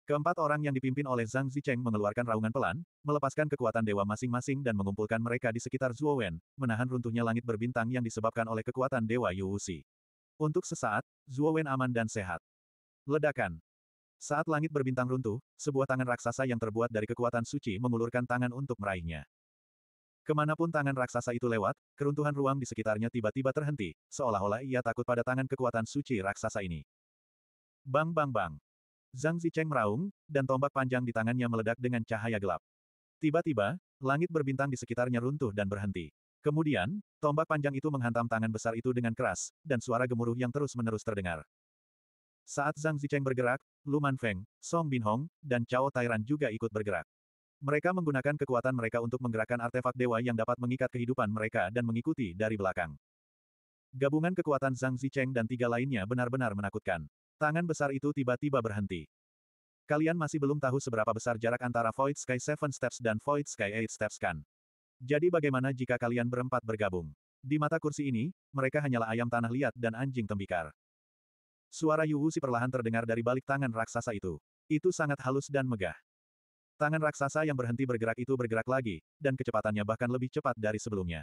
Keempat orang yang dipimpin oleh Zhang Zicheng mengeluarkan raungan pelan, melepaskan kekuatan dewa masing-masing dan mengumpulkan mereka di sekitar Zuowen, menahan runtuhnya langit berbintang yang disebabkan oleh kekuatan dewa Yu Yuusi. Untuk sesaat, Zhuo Wen aman dan sehat. Ledakan. Saat langit berbintang runtuh, sebuah tangan raksasa yang terbuat dari kekuatan suci mengulurkan tangan untuk meraihnya. Kemanapun tangan raksasa itu lewat, keruntuhan ruang di sekitarnya tiba-tiba terhenti, seolah-olah ia takut pada tangan kekuatan suci raksasa ini. Bang bang bang. Zhang Zicheng meraung, dan tombak panjang di tangannya meledak dengan cahaya gelap. Tiba-tiba, langit berbintang di sekitarnya runtuh dan berhenti. Kemudian, tombak panjang itu menghantam tangan besar itu dengan keras, dan suara gemuruh yang terus-menerus terdengar. Saat Zhang Zicheng bergerak, Lu Man Feng, Song Hong, dan Cao Tairan juga ikut bergerak. Mereka menggunakan kekuatan mereka untuk menggerakkan artefak dewa yang dapat mengikat kehidupan mereka dan mengikuti dari belakang. Gabungan kekuatan Zhang Zicheng dan tiga lainnya benar-benar menakutkan. Tangan besar itu tiba-tiba berhenti. Kalian masih belum tahu seberapa besar jarak antara Void Sky Seven Steps dan Void Sky Eight Steps kan? Jadi bagaimana jika kalian berempat bergabung? Di mata kursi ini, mereka hanyalah ayam tanah liat dan anjing tembikar. Suara Yu si perlahan terdengar dari balik tangan raksasa itu. Itu sangat halus dan megah. Tangan raksasa yang berhenti bergerak itu bergerak lagi, dan kecepatannya bahkan lebih cepat dari sebelumnya.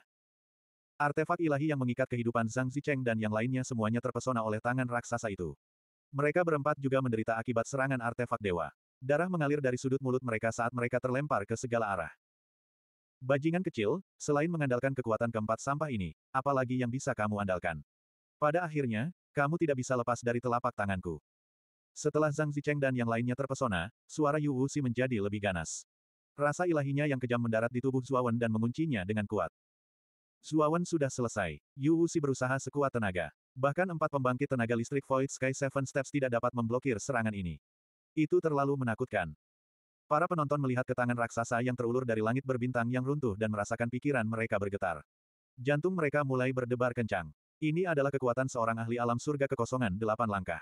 Artefak ilahi yang mengikat kehidupan Zhang Zicheng dan yang lainnya semuanya terpesona oleh tangan raksasa itu. Mereka berempat juga menderita akibat serangan artefak dewa. Darah mengalir dari sudut mulut mereka saat mereka terlempar ke segala arah. Bajingan kecil, selain mengandalkan kekuatan keempat sampah ini, apalagi yang bisa kamu andalkan? Pada akhirnya, kamu tidak bisa lepas dari telapak tanganku. Setelah Zhang Zicheng dan yang lainnya terpesona, suara Yu Wuxi menjadi lebih ganas. Rasa ilahinya yang kejam mendarat di tubuh Zuawan dan menguncinya dengan kuat. Zuawan sudah selesai. Yu Wuxi berusaha sekuat tenaga. Bahkan empat pembangkit tenaga listrik Void Sky Seven Steps tidak dapat memblokir serangan ini. Itu terlalu menakutkan. Para penonton melihat ke tangan raksasa yang terulur dari langit berbintang yang runtuh dan merasakan pikiran mereka bergetar. Jantung mereka mulai berdebar kencang. Ini adalah kekuatan seorang ahli alam surga kekosongan delapan langkah.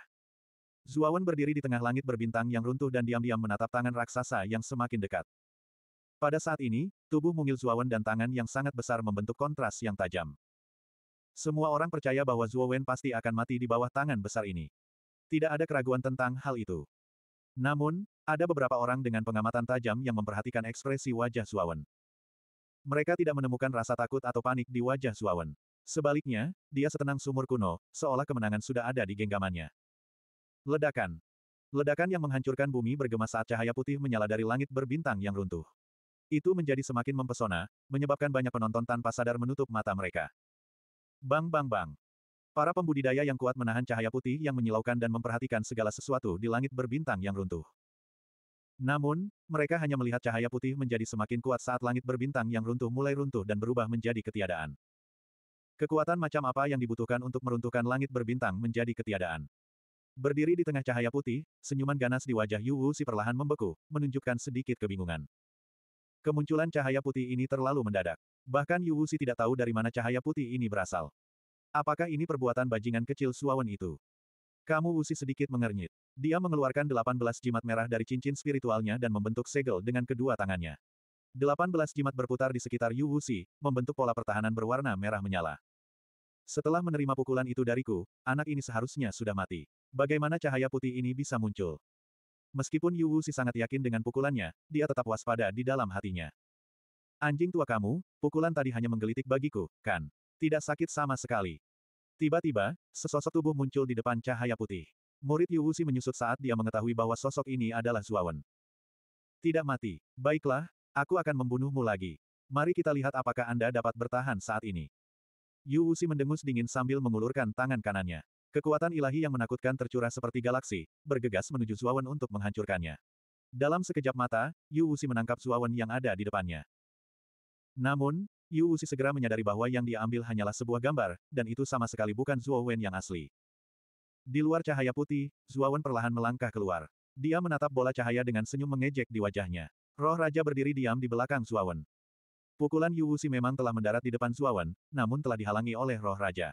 Zuawan berdiri di tengah langit berbintang yang runtuh dan diam-diam menatap tangan raksasa yang semakin dekat. Pada saat ini, tubuh mungil Zuawan dan tangan yang sangat besar membentuk kontras yang tajam. Semua orang percaya bahwa Zuawan pasti akan mati di bawah tangan besar ini. Tidak ada keraguan tentang hal itu. Namun, ada beberapa orang dengan pengamatan tajam yang memperhatikan ekspresi wajah Suawan. Mereka tidak menemukan rasa takut atau panik di wajah Suawan. Sebaliknya, dia setenang sumur kuno, seolah kemenangan sudah ada di genggamannya. Ledakan. Ledakan yang menghancurkan bumi bergema saat cahaya putih menyala dari langit berbintang yang runtuh. Itu menjadi semakin mempesona, menyebabkan banyak penonton tanpa sadar menutup mata mereka. Bang bang bang. Para pembudidaya yang kuat menahan cahaya putih yang menyilaukan dan memperhatikan segala sesuatu di langit berbintang yang runtuh. Namun, mereka hanya melihat cahaya putih menjadi semakin kuat saat langit berbintang yang runtuh mulai runtuh dan berubah menjadi ketiadaan. Kekuatan macam apa yang dibutuhkan untuk meruntuhkan langit berbintang menjadi ketiadaan. Berdiri di tengah cahaya putih, senyuman ganas di wajah Yu si perlahan membeku, menunjukkan sedikit kebingungan. Kemunculan cahaya putih ini terlalu mendadak. Bahkan Yu si tidak tahu dari mana cahaya putih ini berasal. Apakah ini perbuatan bajingan kecil Suawan itu? Kamu usi sedikit mengernyit. Dia mengeluarkan 18 jimat merah dari cincin spiritualnya dan membentuk segel dengan kedua tangannya. 18 jimat berputar di sekitar Yu Wuxi, membentuk pola pertahanan berwarna merah menyala. Setelah menerima pukulan itu dariku, anak ini seharusnya sudah mati. Bagaimana cahaya putih ini bisa muncul? Meskipun Yu Wuxi sangat yakin dengan pukulannya, dia tetap waspada di dalam hatinya. Anjing tua kamu, pukulan tadi hanya menggelitik bagiku, kan? Tidak sakit sama sekali. Tiba-tiba, sesosok tubuh muncul di depan cahaya putih. Murid Yu Wuxi menyusut saat dia mengetahui bahwa sosok ini adalah Zuawan. Tidak mati. Baiklah, aku akan membunuhmu lagi. Mari kita lihat apakah Anda dapat bertahan saat ini. Yu Wuxi mendengus dingin sambil mengulurkan tangan kanannya. Kekuatan ilahi yang menakutkan tercurah seperti galaksi, bergegas menuju Zuawan untuk menghancurkannya. Dalam sekejap mata, Yu Wuxi menangkap Zuawan yang ada di depannya. Namun, Yu Wuxi segera menyadari bahwa yang dia ambil hanyalah sebuah gambar, dan itu sama sekali bukan Zhuo Wen yang asli. Di luar cahaya putih, Zhuo Wen perlahan melangkah keluar. Dia menatap bola cahaya dengan senyum mengejek di wajahnya. Roh Raja berdiri diam di belakang Zhuo Wen. Pukulan Yu Wuxi memang telah mendarat di depan Zhuo Wen, namun telah dihalangi oleh Roh Raja.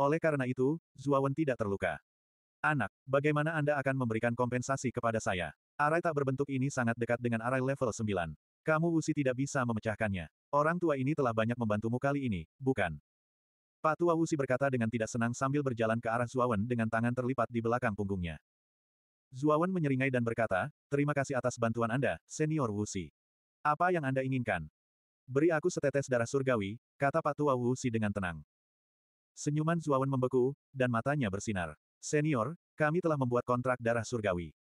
Oleh karena itu, Zhuo Wen tidak terluka. Anak, bagaimana Anda akan memberikan kompensasi kepada saya? Arai tak berbentuk ini sangat dekat dengan arai level 9. Kamu Usi tidak bisa memecahkannya. Orang tua ini telah banyak membantumu kali ini, bukan? Pak Tua Wusi berkata dengan tidak senang sambil berjalan ke arah Zuawan dengan tangan terlipat di belakang punggungnya. Zuawan menyeringai dan berkata, terima kasih atas bantuan Anda, Senior Wusi. Apa yang Anda inginkan? Beri aku setetes darah surgawi, kata Pak Tua Wusi dengan tenang. Senyuman Zuawan membeku, dan matanya bersinar. Senior, kami telah membuat kontrak darah surgawi.